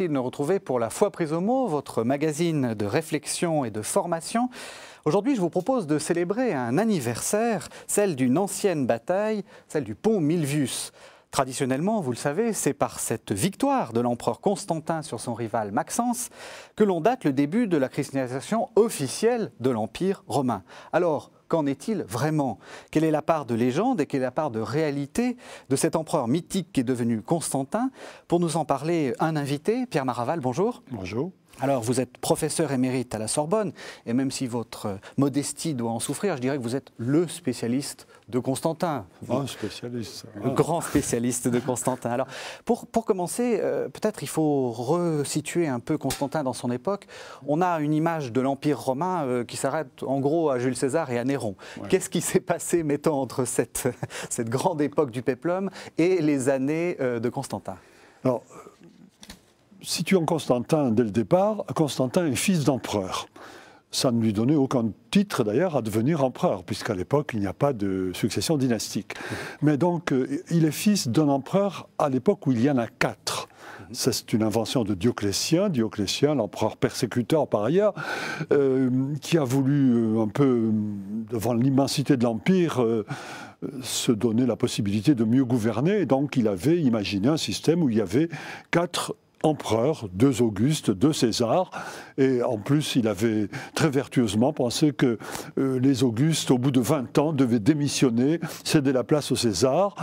merci de nous retrouver pour la foi prise votre magazine de réflexion et de formation. Aujourd'hui, je vous propose de célébrer un anniversaire, celle d'une ancienne bataille, celle du pont Milvius. Traditionnellement, vous le savez, c'est par cette victoire de l'empereur Constantin sur son rival Maxence que l'on date le début de la christianisation officielle de l'Empire romain. Alors, qu'en est-il vraiment Quelle est la part de légende et quelle est la part de réalité de cet empereur mythique qui est devenu Constantin Pour nous en parler, un invité, Pierre Maraval, bonjour. Bonjour. Alors, vous êtes professeur émérite à la Sorbonne, et même si votre modestie doit en souffrir, je dirais que vous êtes le spécialiste de Constantin. Un ah, spécialiste. Grand spécialiste de Constantin. Alors, pour, commencer, euh, peut-être il faut resituer un peu Constantin dans son époque. On a une image de l'Empire romain euh, qui s'arrête en gros à Jules César et à Néron. Qu'est-ce qui s'est passé, mettons, entre cette, cette grande époque du péplum et les années euh, de Constantin Alors, situons Constantin dès le départ, Constantin est fils d'empereur. Ça ne lui donnait aucun titre d'ailleurs à devenir empereur, puisqu'à l'époque il n'y a pas de succession dynastique. Mhm. Mais donc euh, il est fils d'un empereur à l'époque où il y en a quatre. Mhm. C'est une invention de Dioclétien, Dioclétien, l'empereur persécuteur par ailleurs, euh, qui a voulu euh, un peu, devant l'immensité de l'Empire, se donner la possibilité de mieux gouverner. Et donc il avait imaginé un système où il y avait quatre empereur, deux Augustes, deux Césars. Et en plus, il avait très vertueusement pensé que euh, les Augustes, au bout de 20 ans, devaient démissionner, céder la place aux Césars,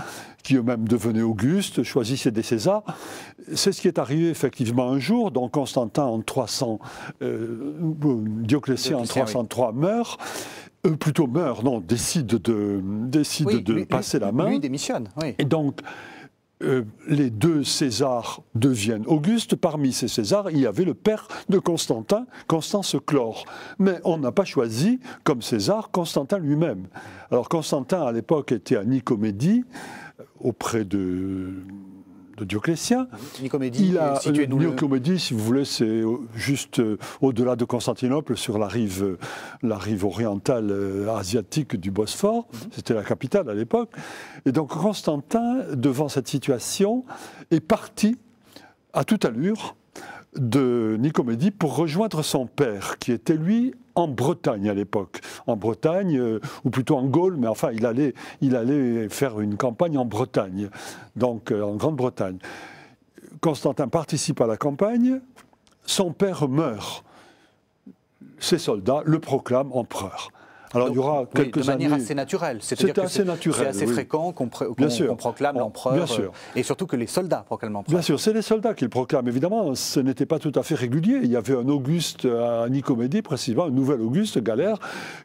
qui eux-mêmes devenaient Augustes, choisissaient des Césars. C'est ce qui est arrivé effectivement un jour, dont Constantin en 300, euh, euh, Dioclétien en 303 meurt. plutôt meurt, non, décide de, décide de passer la main. Lui démissionne, oui. Et donc, euh, les deux Césars deviennent Auguste. Parmi ces Césars, il y avait le père de Constantin, Constance Chlore. Mais on n'a pas choisi comme César Constantin lui-même. Alors Constantin, à l'époque, était à Nicomédie, auprès de de Dioclétien. Euh, Nicomédie, si vous voulez, c'est juste euh, au-delà de Constantinople, sur la rive, euh, la rive orientale asiatique du Bosphore. Mhm. C'était la capitale à l'époque. Et donc Constantin, devant cette situation, est parti à toute allure de Nicomédie pour rejoindre son père, qui était lui en Bretagne à l'époque. En Bretagne, euh, ou plutôt en Gaule, mais enfin, il allait, il allait faire une campagne en Bretagne, donc euh, en Grande-Bretagne. Constantin participe à la campagne, son père meurt. Ses soldats le proclament empereur. Alors il y aura quelques de manière assez naturelle. C'est assez naturel. C'est assez fréquent qu'on proclame oh, l'empereur. Euh, et surtout que les soldats proclament l'empereur. Bien sûr, c'est les soldats qui le proclament. Évidemment, ce n'était pas tout à fait régulier. Il y avait un Auguste à euh, Nicomédie, précisément, un nouvel Auguste, Galère,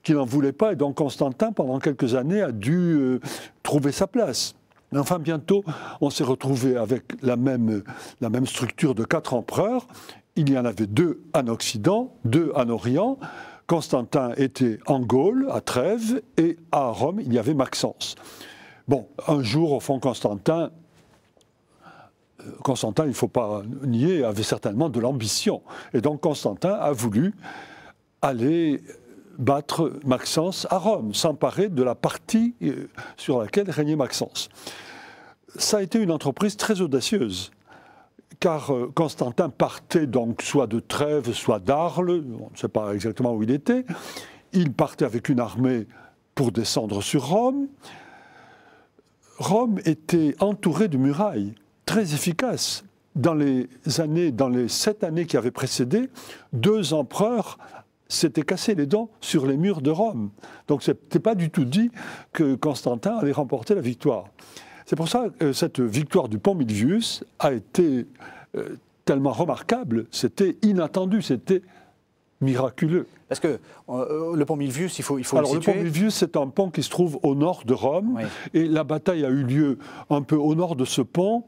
qui n'en voulait pas. Et donc Constantin, pendant quelques années, a dû euh, trouver sa place. enfin, bientôt, on s'est retrouvé avec la même, la même structure de quatre empereurs. Il y en avait deux en Occident, deux en Orient. Constantin était en Gaule, à Trèves, et à Rome, il y avait Maxence. Bon, un jour, au fond, Constantin, euh, Constantin, il ne faut pas nier, avait certainement de l'ambition. Et donc Constantin a voulu aller battre Maxence à Rome, s'emparer de la partie euh, sur laquelle régnait Maxence. Ça a été une entreprise très audacieuse car euh, Constantin partait donc soit de Trèves, soit d'Arles, on ne sait pas exactement où il était. Il partait avec une armée pour descendre sur Rome. Rome était entourée de murailles très efficaces. Dans les années, dans les sept années qui avaient précédé, deux empereurs s'étaient cassés les dents sur les murs de Rome. Donc ce n'était pas du tout dit que Constantin allait remporter la victoire. C'est pour ça que cette victoire du pont Milvius a été euh, tellement remarquable, c'était inattendu, c'était miraculeux. Parce que euh, euh, le pont Milvius, il faut, il faut Alors, le, pont Milvius, c'est un pont qui se trouve au nord de Rome, et la bataille a eu lieu un peu au nord de ce pont.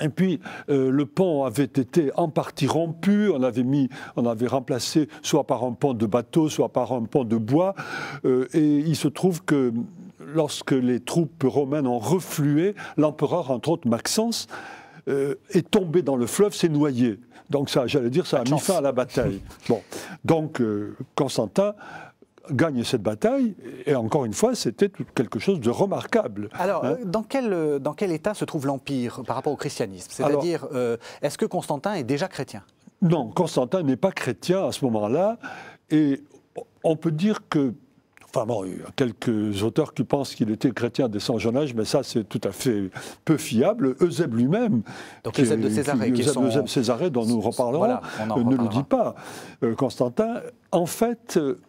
Et puis le pont avait été en partie rompu, on avait mis, on avait remplacé soit par un pont de bateau, soit par un pont de bois. et il se trouve que lorsque les troupes romaines ont reflué, l'empereur, entre autres Maxence, euh, est tombé dans le fleuve, s'est noyé. Donc ça, j'allais dire, ça a mis fin à la bataille. bon, donc euh, Constantin gagne cette bataille, et encore une fois, c'était quelque chose de remarquable. Alors, hein. euh, dans, quel, état se trouve l'Empire par rapport au christianisme C'est-à-dire, est-ce que Constantin est déjà chrétien Non, Constantin n'est pas chrétien à ce moment-là, et on peut dire que Enfin bon, il y a quelques auteurs qui pensent qu'il était chrétien dès son jeune âge, mais ça c'est tout à fait peu fiable. Euseb lui-même, donc de Césarée, dont nous reparlerons, euh, ne le dit pas. Euh, Constantin, en fait, euh,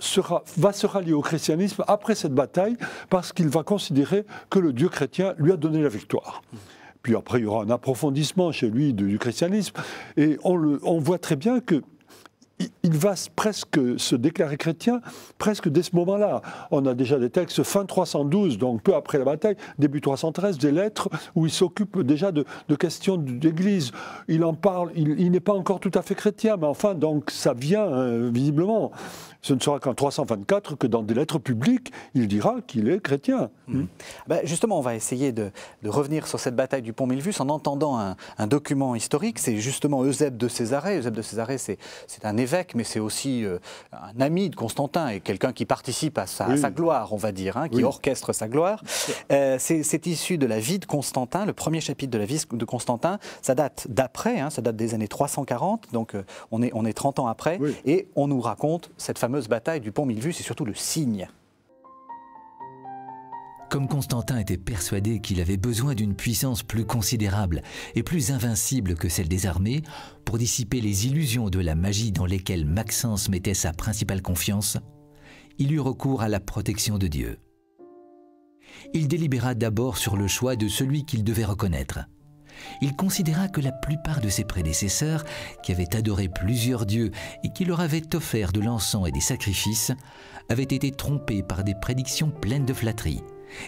Sera, va se rallier au christianisme après cette bataille parce qu'il va considérer que le Dieu chrétien lui a donné la victoire. Puis après, il y aura un approfondissement chez lui du, christianisme. Et le, on voit très bien que il va presque se déclarer chrétien, presque dès ce moment-là. On a déjà des textes fin 312, donc peu après la bataille, début 313, des lettres où il s'occupe déjà de, questions d'Église. Il en parle, il, n'est pas encore tout à fait chrétien, mais enfin, donc ça vient hein, visiblement ce ne sera qu'en 324 que dans des lettres publiques, il dira qu'il est chrétien. Hmm. Bah, justement, on va essayer de, revenir sur cette bataille du pont Milvus en entendant un, document historique. C'est justement Eusèbe de Césarée. Eusèbe de Césarée, c'est un évêque, mais c'est aussi euh, un ami de Constantin et quelqu'un qui participe à sa, gloire, on va dire, hein, qui orchestre sa gloire. Euh, c'est issu de la vie de Constantin, le premier chapitre de la vie de Constantin. Ça date d'après, hein, ça date des années 340, donc euh, on, est, on est 30 ans après, et on nous raconte cette fameuse bataille du pont Milvus c'est surtout le signe. Comme Constantin était persuadé qu'il avait besoin d'une puissance plus considérable et plus invincible que celle des armées pour dissiper les illusions de la magie dans lesquelles Maxence mettait sa principale confiance, il eut recours à la protection de Dieu. Il délibéra d'abord sur le choix de celui qu'il devait reconnaître, il considéra que la plupart de ses prédécesseurs, qui avaient adoré plusieurs dieux et qui leur avaient offert de l'encens et des sacrifices, avaient été trompés par des prédictions pleines de flatteries,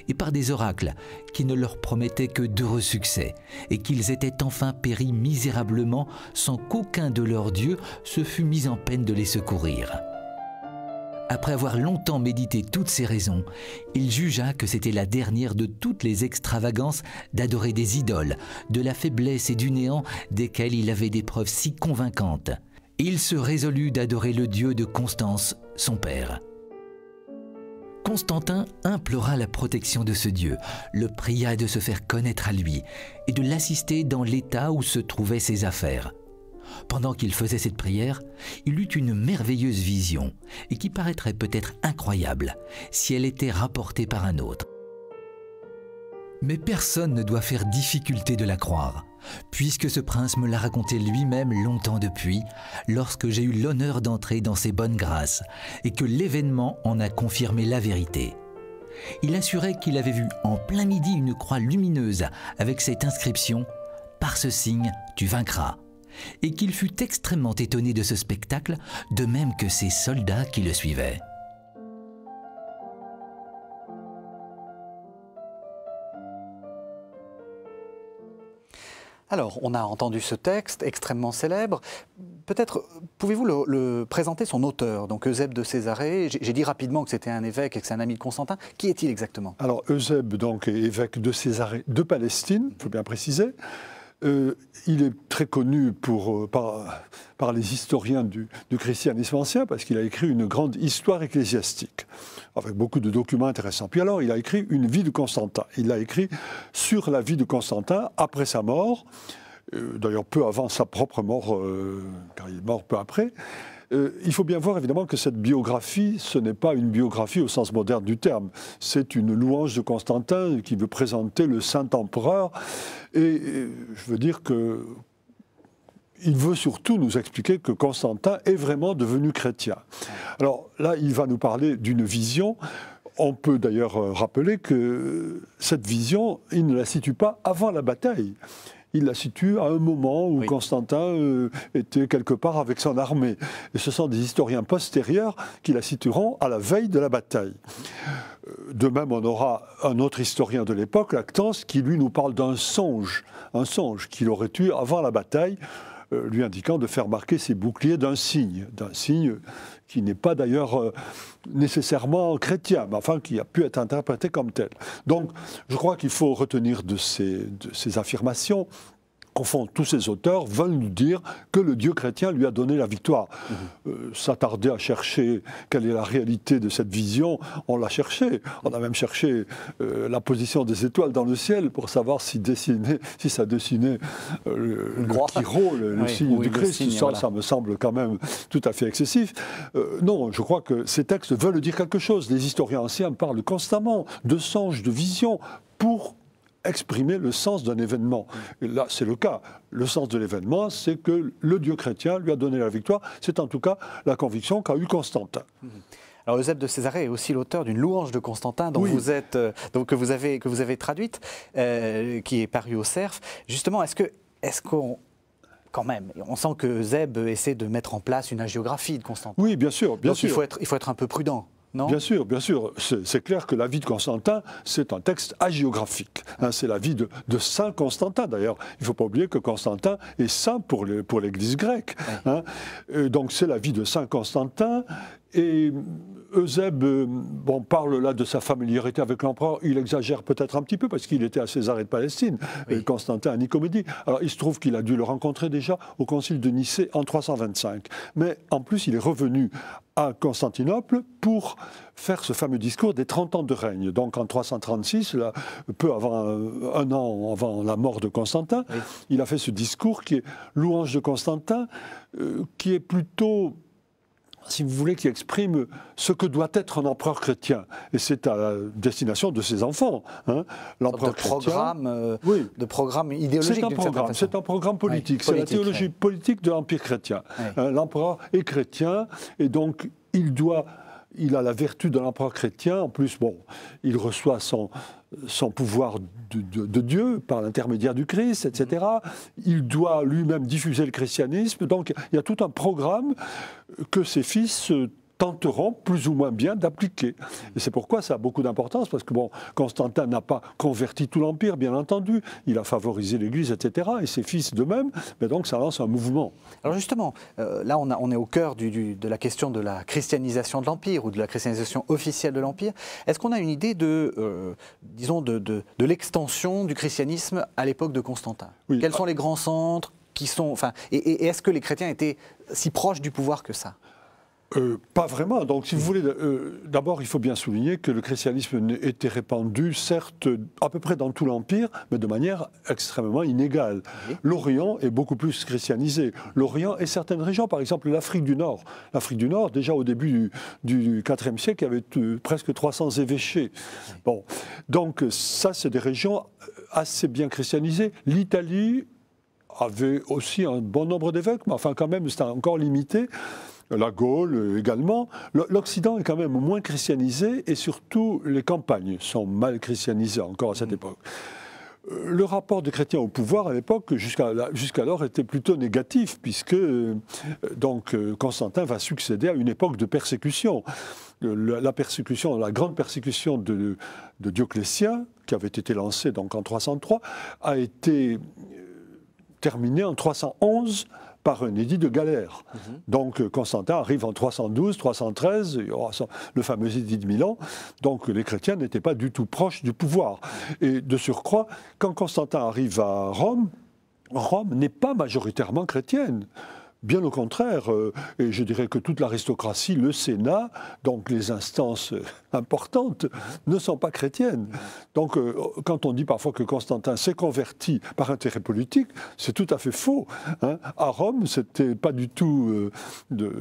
et par des oracles qui ne leur promettaient que d'heureux succès, et qu'ils étaient enfin péris misérablement sans qu'aucun de leurs dieux se fût mis en peine de les secourir. Après avoir longtemps médité toutes ces raisons, il jugea que c'était la dernière de toutes les extravagances d'adorer des idoles, de la faiblesse et du néant desquelles il avait des preuves si convaincantes. Il se résolut d'adorer le dieu de Constance, son père. Constantin implora la protection de ce dieu, le pria de se faire connaître à lui et de l'assister dans l'état où se trouvaient ses affaires. Pendant qu'il faisait cette prière, il eut une merveilleuse vision, et qui paraîtrait peut-être incroyable si elle était rapportée par un autre. Mais personne ne doit faire difficulté de la croire, puisque ce prince me l'a raconté lui-même longtemps depuis, lorsque j'ai eu l'honneur d'entrer dans ses bonnes grâces, et que l'événement en a confirmé la vérité. Il assurait qu'il avait vu en plein midi une croix lumineuse avec cette inscription ⁇ Par ce signe, tu vaincras ⁇ et qu'il fut extrêmement étonné de ce spectacle, de même que ses soldats qui le suivaient. Alors, on a entendu ce texte extrêmement célèbre. Peut-être pouvez-vous le, présenter son auteur, donc Eusèbe de Césarée. J'ai dit rapidement que c'était un évêque et que c'est un ami de Constantin. Qui est-il exactement Alors, Eusèbe, donc, évêque de Césarée de Palestine, il faut bien préciser. Euh, il est très connu pour, euh, par, les historiens du, christianisme ancien parce qu'il a écrit une grande histoire ecclésiastique avec beaucoup de documents intéressants. Puis alors, il a écrit une vie de Constantin. Il l'a écrit sur la vie de Constantin après sa mort, euh, d'ailleurs peu avant sa propre mort, car il est mort peu après. Euh, il faut bien voir évidemment que cette biographie, ce n'est pas une biographie au sens moderne du terme. C'est une louange de Constantin qui veut présenter le saint empereur. Et, et je veux dire que il veut surtout nous expliquer que Constantin est vraiment devenu chrétien. Alors là, il va nous parler d'une vision. On peut d'ailleurs euh, rappeler que cette vision, il ne la situe pas avant la bataille il la situe à un moment où Constantin euh, était quelque part avec son armée. Et ce sont des historiens postérieurs qui la situeront à la veille de la bataille. Euh, de même, on aura un autre historien de l'époque, Lactance, qui lui nous parle d'un songe, un songe qu'il aurait eu avant la bataille, euh, lui indiquant de faire marquer ses boucliers d'un signe, d'un signe qui n'est pas d'ailleurs euh, nécessairement chrétien, mais enfin qui a pu être interprété comme tel. Donc je crois qu'il faut retenir de ces, de ces affirmations confondre tous ces auteurs, veulent nous dire que le Dieu chrétien lui a donné la victoire. Mhm. Euh, s'attarder à chercher quelle est la réalité de cette vision, on l'a cherché. On a même cherché euh, la position des étoiles dans le ciel pour savoir si, dessinait si ça dessinait euh, le, le, signe du Christ. ça, ça me semble quand même tout à fait excessif. non, je crois que ces textes veulent dire quelque chose. Les historiens anciens parlent constamment de songes, de visions pour exprimer le sens d'un événement. Et là, c'est le cas. Le sens de l'événement, c'est que le Dieu chrétien lui a donné la victoire. C'est en tout cas la conviction qu'a eue Constantin. Mhm. Alors Eusèbe de Césarée est aussi l'auteur d'une louange de Constantin dont vous êtes, euh, donc, que, vous avez, que vous avez traduite, euh, qui est parue au Cerf. Justement, est-ce que est-ce qu'on quand même, on sent que Zeb essaie de mettre en place une agiographie de Constantin. Oui, bien sûr, bien sûr. Il faut être, il faut être un peu prudent. Bien sûr, bien sûr. C'est clair que la vie de Constantin, c'est un texte hagiographique. Hein, c'est la vie de, Saint Constantin, d'ailleurs. Il ne faut pas oublier que Constantin est saint pour l'Église grecque. Hein. Euh, donc c'est la vie de Saint Constantin et euh, Eusèbe euh, bon, parle là de sa familiarité avec l'empereur. Il exagère peut-être un petit peu parce qu'il était à Césarée de Palestine, et euh, Constantin à Nicomédie. Alors il se trouve qu'il a dû le rencontrer déjà au concile de Nicée en 325. Mais en plus, il est revenu à Constantinople pour faire ce fameux discours des 30 ans de règne. Donc en 336, peu avant un an avant la mort de Constantin, il a fait ce discours qui est louange de Constantin, qui est plutôt si vous voulez, qui exprime ce que doit être un empereur chrétien. Et c'est à la destination de ses enfants. Hein. L'empereur chrétien. Programme, euh, De programme idéologique. C'est un, programme, c'est un programme politique. c'est la théologie politique de l'Empire chrétien. Euh, l'empereur est chrétien et donc il doit il a la vertu de l'empereur chrétien. En plus, bon, il reçoit son, sans pouvoir de, Dieu, par l'intermédiaire du Christ, etc. Il doit lui-même diffuser le christianisme. Donc il y a tout un programme que ses fils tenteront plus ou moins bien d'appliquer. Et c'est pourquoi ça a beaucoup d'importance, parce que bon, Constantin n'a pas converti tout l'Empire, bien entendu, il a favorisé l'Église, etc., et ses fils de même, mais donc ça lance un mouvement. Alors justement, euh, là on, est au cœur de la question de la christianisation de l'Empire, ou de la christianisation officielle de l'Empire. Est-ce qu'on a une idée de, euh, disons, de, l'extension du christianisme à l'époque de Constantin Quels sont les grands centres qui sont, enfin, et est-ce que les chrétiens étaient si proches du pouvoir que ça euh, pas vraiment. Donc, si vous voulez, euh, d'abord, il faut bien souligner que le christianisme était répandu, certes, à peu près dans tout l'Empire, mais de manière extrêmement inégale. L'Orient est beaucoup plus christianisé. L'Orient et certaines régions, par exemple l'Afrique du Nord. L'Afrique du Nord, déjà au début du, IVe siècle, il y avait euh, presque 300 évêchés. Bon. Donc, ça, c'est des régions assez bien christianisées. L'Italie avait aussi un bon nombre d'évêques, mais enfin, quand même, c'était encore limité la Gaule euh, également. L'Occident est quand même moins christianisé et surtout les campagnes sont mal christianisées encore à cette mmh. époque euh, le rapport des chrétiens au pouvoir à l'époque, jusqu'alors, était plutôt négatif, puisque euh, donc Constantin va succéder à une époque de persécution. La persécution, la grande persécution de, de Dioclétien, qui avait été lancée donc en 303, a été terminée en 311 par un édit de galère. Mhm. Donc euh, Constantin arrive en 312, 313, le fameux édit de Milan. Donc les chrétiens n'étaient pas du tout proches du pouvoir. Et de surcroît, quand Constantin arrive à Rome, Rome n'est pas majoritairement chrétienne. Bien au contraire, euh, et je dirais que toute l'aristocratie, le Sénat, donc les instances euh, importantes ne sont pas chrétiennes. Donc, euh, quand on dit parfois que Constantin s'est converti par intérêt politique, c'est tout à fait faux. Hein. À Rome, c'était pas du tout euh, de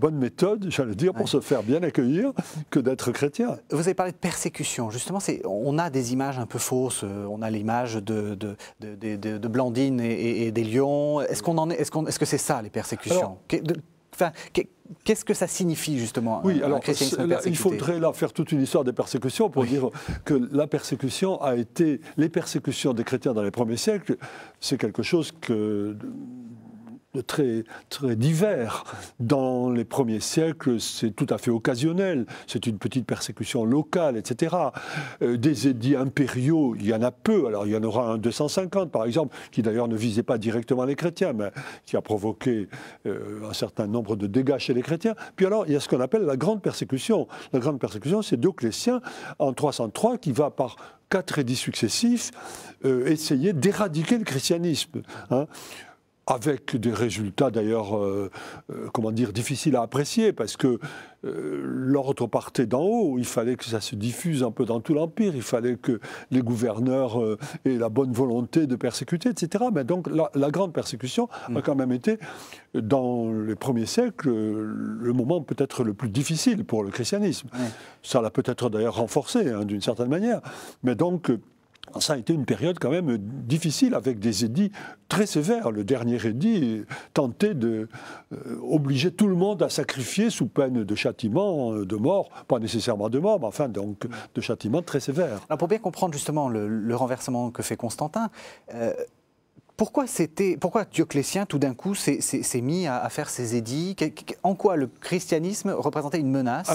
bonne méthode, j'allais dire, pour se faire bien accueillir que d'être chrétien. Vous avez parlé de persécution. Justement, on a des images un peu fausses. Euh, on a l'image de, de, de, Blandine et, des lions. Est-ce qu'on en est, ce -ce que c'est ça les persécutions qu'est-ce que ça signifie justement Oui, euh, alors il faudrait là faire toute une histoire des persécutions pour dire que la persécution a été, les persécutions des chrétiens dans les premiers siècles, c'est quelque chose que très, très divers. Dans les premiers siècles, c'est tout à fait occasionnel, c'est une petite persécution locale, etc. Euh, des édits impériaux, il y en a peu, alors il y en aura un 250 par exemple, qui d'ailleurs ne visait pas directement les chrétiens, mais qui a provoqué euh, un certain nombre de dégâts chez les chrétiens. Puis alors, il y a ce qu'on appelle la grande persécution. La grande persécution, c'est Dioclétien en 303 qui va par quatre édits successifs euh, essayer d'éradiquer le christianisme. Hein avec des résultats d'ailleurs, euh, euh, comment dire, difficiles à apprécier, parce que euh, l'ordre partait d'en haut, il fallait que ça se diffuse un peu dans tout l'Empire, il fallait que les gouverneurs aient la bonne volonté de persécuter, etc. Mais donc la, grande persécution mm. a quand même été, dans les premiers siècles, le moment peut-être le plus difficile pour le christianisme. Mm. Ça l'a peut-être d'ailleurs renforcé, hein, d'une certaine manière. Mais donc ah, ça a été une période quand même difficile avec des édits très sévères. Le dernier édit tentait d'obliger euh, tout le monde à sacrifier sous peine de châtiment, euh, de mort, pas nécessairement de mort, mais enfin donc de châtiment très sévère. Alors pour bien comprendre justement le, renversement que fait Constantin, euh, pourquoi pourquoi, pourquoi Dioclétien tout d'un coup s'est mis à, faire ses édits En quoi le christianisme représentait une menace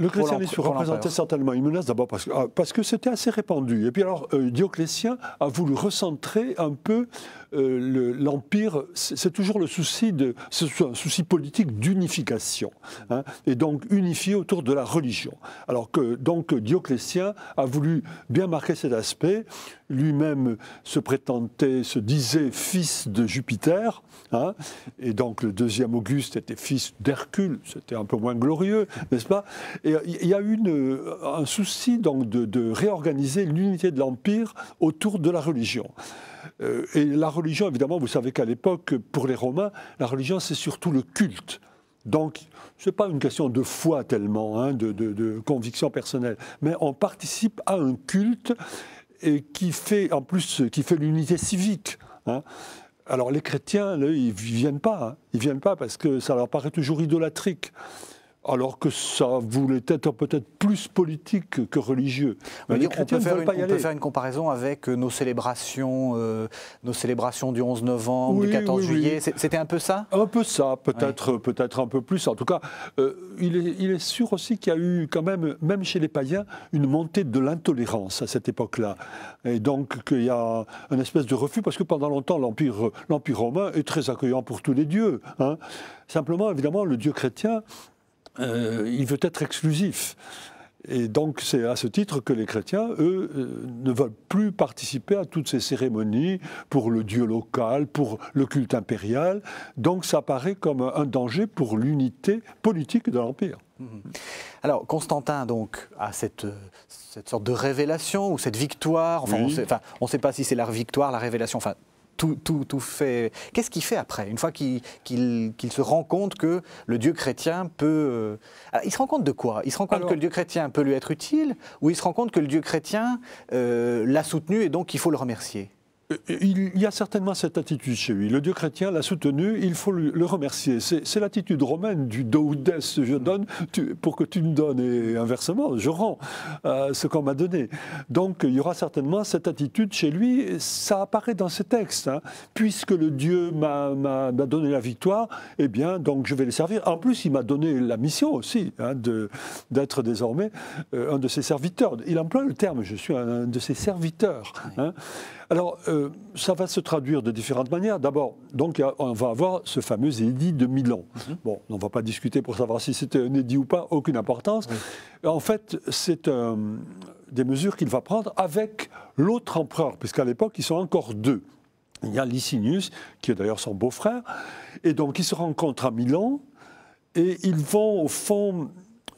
le christianisme représentait certainement une menace, d'abord ah, parce, que c'était assez répandu. Et puis alors, euh, Dioclétien a voulu recentrer un peu euh, l'empire. c'est toujours le souci de, souci politique d'unification, hein, et donc unifié autour de la religion. Alors que donc Dioclétien a voulu bien marquer cet aspect. Lui-même se prétendait, se disait fils de Jupiter, hein, et donc le deuxième Auguste était fils d'Hercule. C'était un peu moins glorieux, n'est-ce pas euh, il y a eu un souci donc de, réorganiser l'unité de l'Empire autour de la religion. Euh, et la religion, évidemment, vous savez qu'à l'époque, pour les Romains, la religion, c'est surtout le culte. Donc, ce n'est pas une question de foi tellement, hein, de, conviction personnelle, mais on participe à un culte qui fait, en plus, qui fait l'unité civique. Hein. Alors les chrétiens, ils viennent pas. Hein. Ils viennent pas parce que ça leur paraît toujours idolâtrique alors que ça voulait être peut-être plus politique que religieux. on, peut faire, une, comparaison avec euh, nos célébrations, euh, nos célébrations du 11 novembre, du 14 juillet. C'était un peu ça Un peu ça, peut-être peut-être un peu plus. En tout cas, euh, il, est, sûr aussi qu'il y a eu quand même, même chez les païens, une montée de l'intolérance à cette époque-là. Et donc qu'il y a une espèce de refus, parce que pendant longtemps, l'Empire romain est très accueillant pour tous les dieux. Hein. Simplement, évidemment, le dieu chrétien euh, il veut être exclusif. Et donc c'est à ce titre que les chrétiens, eux, euh, ne veulent plus participer à toutes ces cérémonies pour le dieu local, pour le culte impérial. Donc ça paraît comme un danger pour l'unité politique de l'Empire. Mmh. Alors Constantin donc a cette, cette sorte de révélation ou cette victoire, enfin, on ne sait pas si c'est la victoire, la révélation, enfin tout, fait. Qu'est-ce qu'il fait après, une fois qu'il se rend compte que le Dieu chrétien peut. Euh, il se rend compte de quoi Il se rend compte que le Dieu chrétien peut lui être utile, ou il se rend compte que le Dieu chrétien euh, l'a soutenu et donc il faut le remercier euh, il y a certainement cette attitude chez lui. Le Dieu chrétien l'a soutenu, il faut le remercier. C'est l'attitude romaine du do des »« je mm. donne tu, pour que tu me donnes, et inversement, je rends euh, ce qu'on m'a donné. Donc il y aura certainement cette attitude chez lui, ça apparaît dans ses textes. Hein. Puisque le Dieu m'a donné la victoire, eh bien, donc je vais le servir. En plus, il m'a donné la mission aussi hein, d'être désormais euh, un de ses serviteurs. Il emploie le terme, je suis un, de ses serviteurs. Hein. Alors, euh, ça va se traduire de différentes manières. D'abord, donc, on va avoir ce fameux édit de Milan. Mhm. Bon, on ne va pas discuter pour savoir si c'était un édit ou pas, aucune importance. En fait, c'est euh, des mesures qu'il va prendre avec l'autre empereur, puisqu'à l'époque, ils sont encore deux. Il y a Licinius, qui est d'ailleurs son beau-frère, et donc ils se rencontrent à Milan, et ils vont, au fond,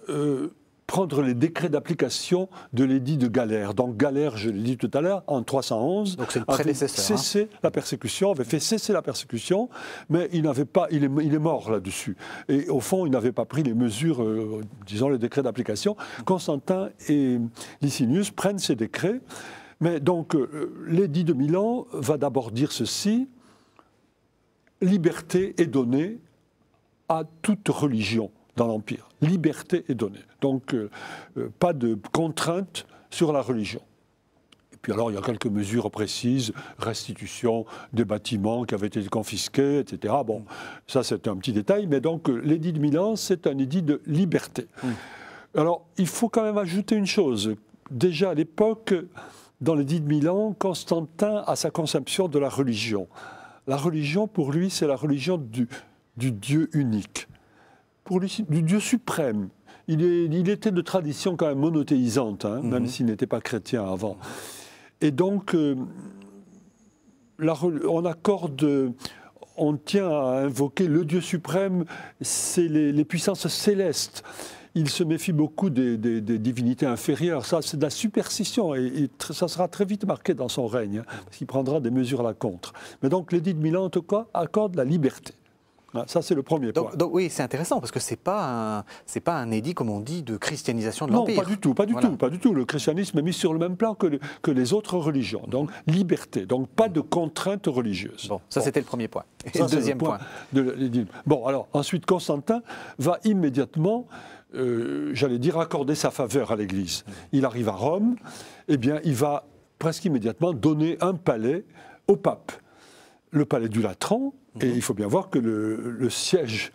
euh, prendre les décrets d'application de l'édit de Galère. Donc Galère, je l'ai dit tout à l'heure, en 311, Donc avait hein. cessé la persécution, avait fait cesser la persécution, mais il n'avait pas, il est, mort là-dessus. Et au fond, il n'avait pas pris les mesures, euh, disons les décrets d'application. Constantin et Licinius prennent ces décrets. Mais donc, euh, l'édit de Milan va d'abord dire ceci liberté est donnée à toute religion dans l'Empire. Liberté est donnée. Donc, euh, euh, pas de contrainte sur la religion. Et puis alors, il y a quelques mesures précises, restitution des bâtiments qui avaient été confisqués, etc. Bon, ça c'est un petit détail, mais donc euh, l'édit de Milan, c'est un édit de liberté. Mmh. Alors, il faut quand même ajouter une chose. Déjà à l'époque, dans l'édit de Milan, Constantin a sa conception de la religion. La religion, pour lui, c'est la religion du Dieu unique lui, du Dieu suprême. Il, était de tradition quand même monothéisante, hein, même mhm. s'il n'était pas chrétien avant. Et donc, euh, on accorde, on tient à invoquer le Dieu suprême, c'est les, puissances célestes. Il se méfie beaucoup des, divinités inférieures. Ça, c'est de la superstition et, ça sera très vite marqué dans son règne, hein, parce qu'il prendra des mesures à la contre. Mais donc, l'édit de Milan, en tout cas, accorde la liberté. Ah, ça, c'est le premier point. Donc, oui, c'est intéressant parce que ce n'est pas, un, pas un édit, comme on dit, de christianisation de l'Empire. Non, pas du tout, pas du tout, pas du tout. Le christianisme est mis sur le même plan que, les autres religions. Donc, liberté, donc pas de contraintes religieuses. Bon, ça, c'était le premier point. Et le deuxième point. bon, alors, ensuite, Constantin va immédiatement, euh, j'allais dire, accorder sa faveur à l'Église. Il arrive à Rome, et eh bien, il va presque immédiatement donner un palais au pape. Le palais du Latran, et il faut bien voir que le, siège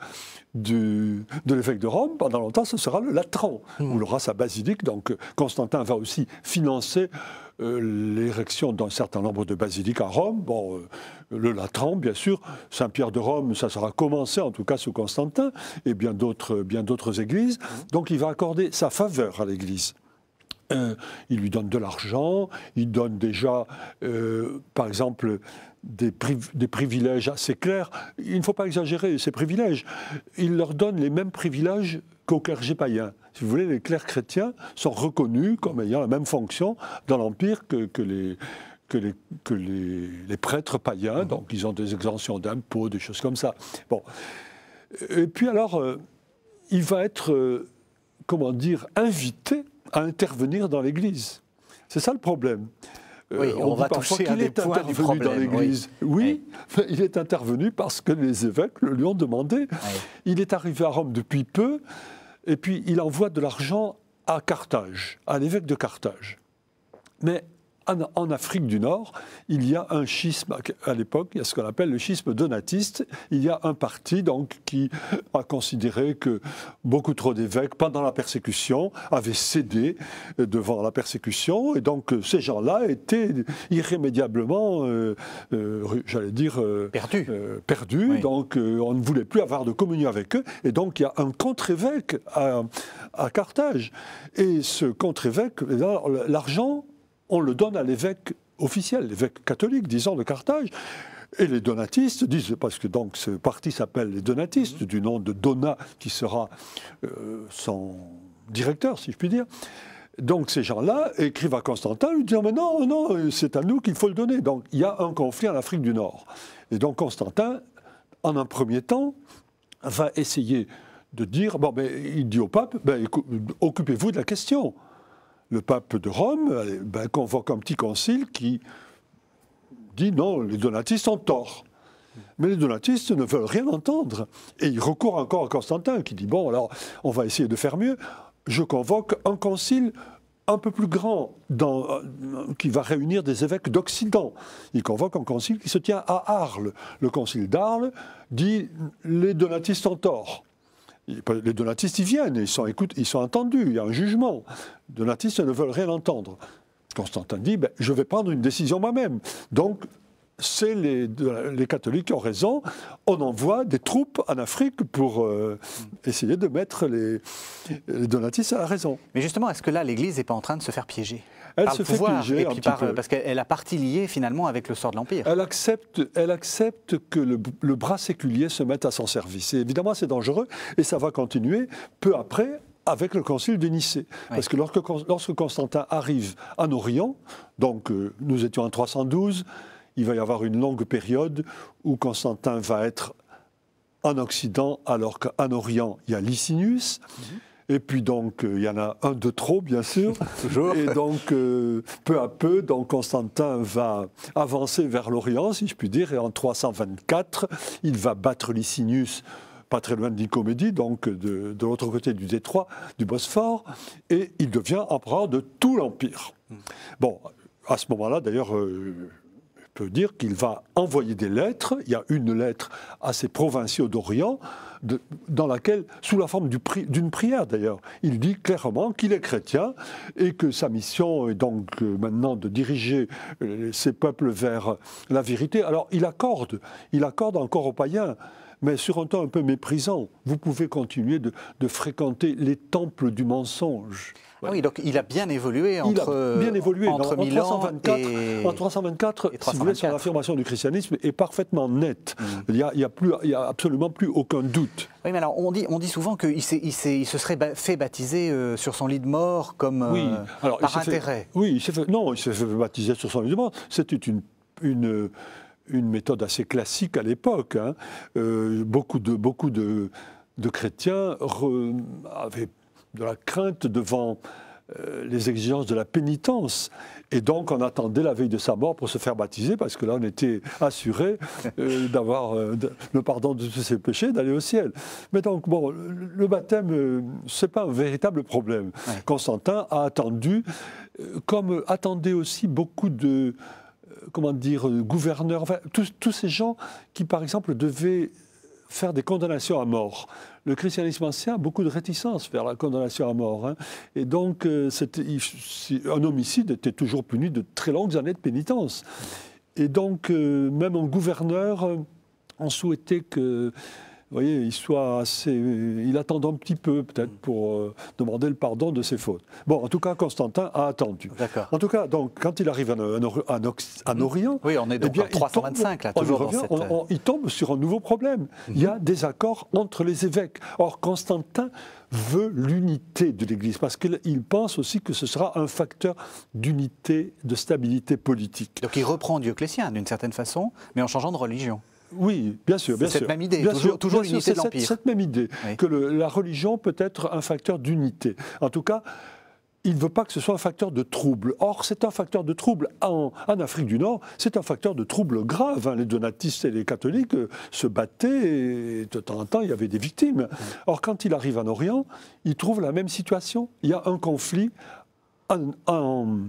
de l'évêque de Rome, pendant longtemps, ce sera le Latran, où hmm. il aura sa basilique. Donc euh, Constantin va aussi financer euh, l'érection d'un certain nombre de basiliques à Rome. Bon, euh, le Latran, bien sûr, Saint-Pierre de Rome, ça sera commencé en tout cas sous Constantin, et bien d'autres, bien d'autres églises. Hmm. Donc il va accorder sa faveur à l'Église. il lui donne de l'argent, il donne déjà, par exemple, des, privilèges assez clairs. Il ne faut pas exagérer ces privilèges. Il leur donne les mêmes privilèges qu'aux clergé païen. Si vous voulez, les clercs chrétiens sont reconnus comme ayant la même fonction dans l'Empire que, les, prêtres païens. Mmh. Donc, ils ont des exemptions d'impôts, des choses comme ça. Bon. Et puis alors, euh, il va être, euh, comment dire, invité à intervenir dans l'Église. C'est ça le problème. Euh, oui, on, va à des points intervenu problème, l'Église. Oui, oui il est intervenu parce que les évêques le lui ont demandé. Il est arrivé à Rome depuis peu, et puis il envoie de l'argent à Carthage, à l'évêque de Carthage. Mais en Afrique du Nord, il y a un schisme à l'époque, il y a ce qu'on appelle le schisme donatiste. Il y a un parti donc qui a considéré que beaucoup trop d'évêques, pendant la persécution, avaient cédé devant la persécution, et donc ces gens-là étaient irrémédiablement, euh, euh, j'allais dire, euh, perdus. perdus Donc on ne voulait plus avoir de communion avec eux, et donc il y a un contre-évêque à, à Carthage. Et ce contre-évêque, eh l'argent on le donne à l'évêque officiel, l'évêque catholique, disons, de Carthage. Et les donatistes disent, parce que donc ce parti s'appelle les donatistes, mhm. du nom de Donat, qui sera euh, son directeur, si je puis dire. Donc ces gens-là écrivent à Constantin, lui disant, mais non, non, c'est à nous qu'il faut le donner. Donc il y a un conflit en Afrique du Nord. Et donc Constantin, en un premier temps, va essayer de dire, bon, ben, il dit au pape, ben, occupez-vous de la question le pape de Rome euh, ben, convoque un petit concile qui dit non, les donatistes ont tort. Mais les donatistes ne veulent rien entendre. Et ils recourent encore à Constantin qui dit bon, alors on va essayer de faire mieux. Je convoque un concile un peu plus grand euh, qui va réunir des évêques d'Occident. Il convoque un concile qui se tient à Arles. Le concile d'Arles dit les donatistes ont tort. Les donatistes, ils viennent, ils sont, écoute, ils sont entendus, il y a un jugement. Les donatistes ne veulent rien entendre. Constantin dit, ben, je vais prendre une décision moi-même. Donc, c'est les, catholiques qui ont raison. On envoie des troupes en Afrique pour euh, essayer de mettre les, les donatistes à la raison. Mais justement, est-ce que là, l'Église n'est pas en train de se faire piéger elle se fait piéger parce qu'elle a partie liée finalement avec le sort de l'empire. Elle accepte, elle accepte que le, bras séculier se mette à son service. évidemment, c'est dangereux et ça va continuer peu après avec le concile de Nicée. Parce que lorsque, lorsque, Constantin arrive en Orient, donc euh, nous étions en 312, il va y avoir une longue période où Constantin va être en Occident, alors qu'en Orient, il y a Licinius. Mm-hmm. Et puis donc, euh, il y en a un de trop, bien sûr. Et donc, euh, peu à peu, donc Constantin va avancer vers l'Orient, si je puis dire, et en 324, il va battre Licinius pas très loin de Nicomédie, donc de, l'autre côté du détroit, du Bosphore, et il devient empereur de tout l'Empire. Hmm. Bon, à ce moment-là, d'ailleurs, euh, je dire qu'il va envoyer des lettres, il y a une lettre à ses provinciaux d'Orient, dans laquelle, sous la forme d'une prière d'ailleurs, il dit clairement qu'il est chrétien et que sa mission est donc euh, maintenant de diriger euh, ses peuples vers la vérité. Alors il accorde, il accorde encore aux païens mais sur un temps un peu méprisant. Vous pouvez continuer de fréquenter les temples du mensonge. Ah oui, donc il a bien évolué entre, bien évolué. entre 324, et... En 324, son affirmation du christianisme est parfaitement nette. Mm. Il n'y a, a, absolument plus aucun doute. Oui, mais alors on dit, on dit souvent qu'il il se serait fait baptiser euh, sur son lit de mort comme oui. Euh, alors, par intérêt. oui, il non, il s'est fait baptiser sur son lit de mort. C'était une, une, une méthode assez classique à l'époque. Hein. Euh, beaucoup de... Beaucoup de chrétiens avaient de la crainte devant euh, les exigences de la pénitence. Et donc, on attendait la veille de sa mort pour se faire baptiser, parce que là, on était assuré euh, d'avoir euh, le pardon de tous ses péchés, d'aller au ciel. Mais donc, bon, le, baptême, c'est pas un véritable problème. Constantin a attendu, comme attendaient aussi beaucoup de, comment dire, gouverneurs, tous ces gens qui, par exemple, devaient faire des condamnations à mort. Le christianisme ancien a beaucoup de réticence vers la condamnation à mort. Hein. Et donc, euh, un homicide était toujours puni de très longues années de pénitence. Et donc, euh, même euh, en gouverneur, on souhaitait que voyez, il attend un petit peu peut-être mm. pour euh, demander le pardon de ses fautes. Bon, en tout cas, Constantin a attendu. En tout cas, donc quand il arrive en mm. Orient, oui, on est 325 eh il tombe sur un nouveau problème. Mm-hmm. Il y a des accords entre les évêques. Or, Constantin veut l'unité de l'Église, parce qu'il pense aussi que ce sera un facteur d'unité, de stabilité politique. Donc il reprend Dioclétien d'une certaine façon, mais en changeant de religion. Oui, bien sûr, bien cette Même idée, toujours, Cette, même idée que la religion peut être un facteur d'unité. En tout cas, il ne veut pas que ce soit un facteur de trouble. Or, c'est un facteur de trouble en, Afrique du Nord, c'est un facteur de trouble grave. Hein. Les donatistes et les catholiques euh, se battaient et de temps en temps, il y avait des victimes. Or, quand il arrive en Orient, il trouve la même situation. Il y a un conflit en,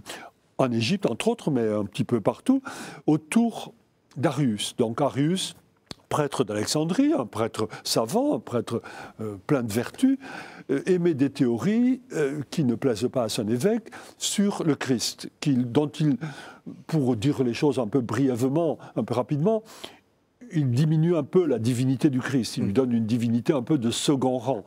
en Égypte, entre autres, mais un petit peu partout, autour d'Arius. Donc Arius, prêtre d'Alexandrie, un prêtre savant, un prêtre euh, plein de vertus, euh, émet des théories euh, qui ne plaisent pas à son évêque sur le Christ, dont il, pour dire les choses un peu brièvement, un peu rapidement, il diminue un peu la divinité du Christ, il mm. lui donne une divinité un peu de second rang.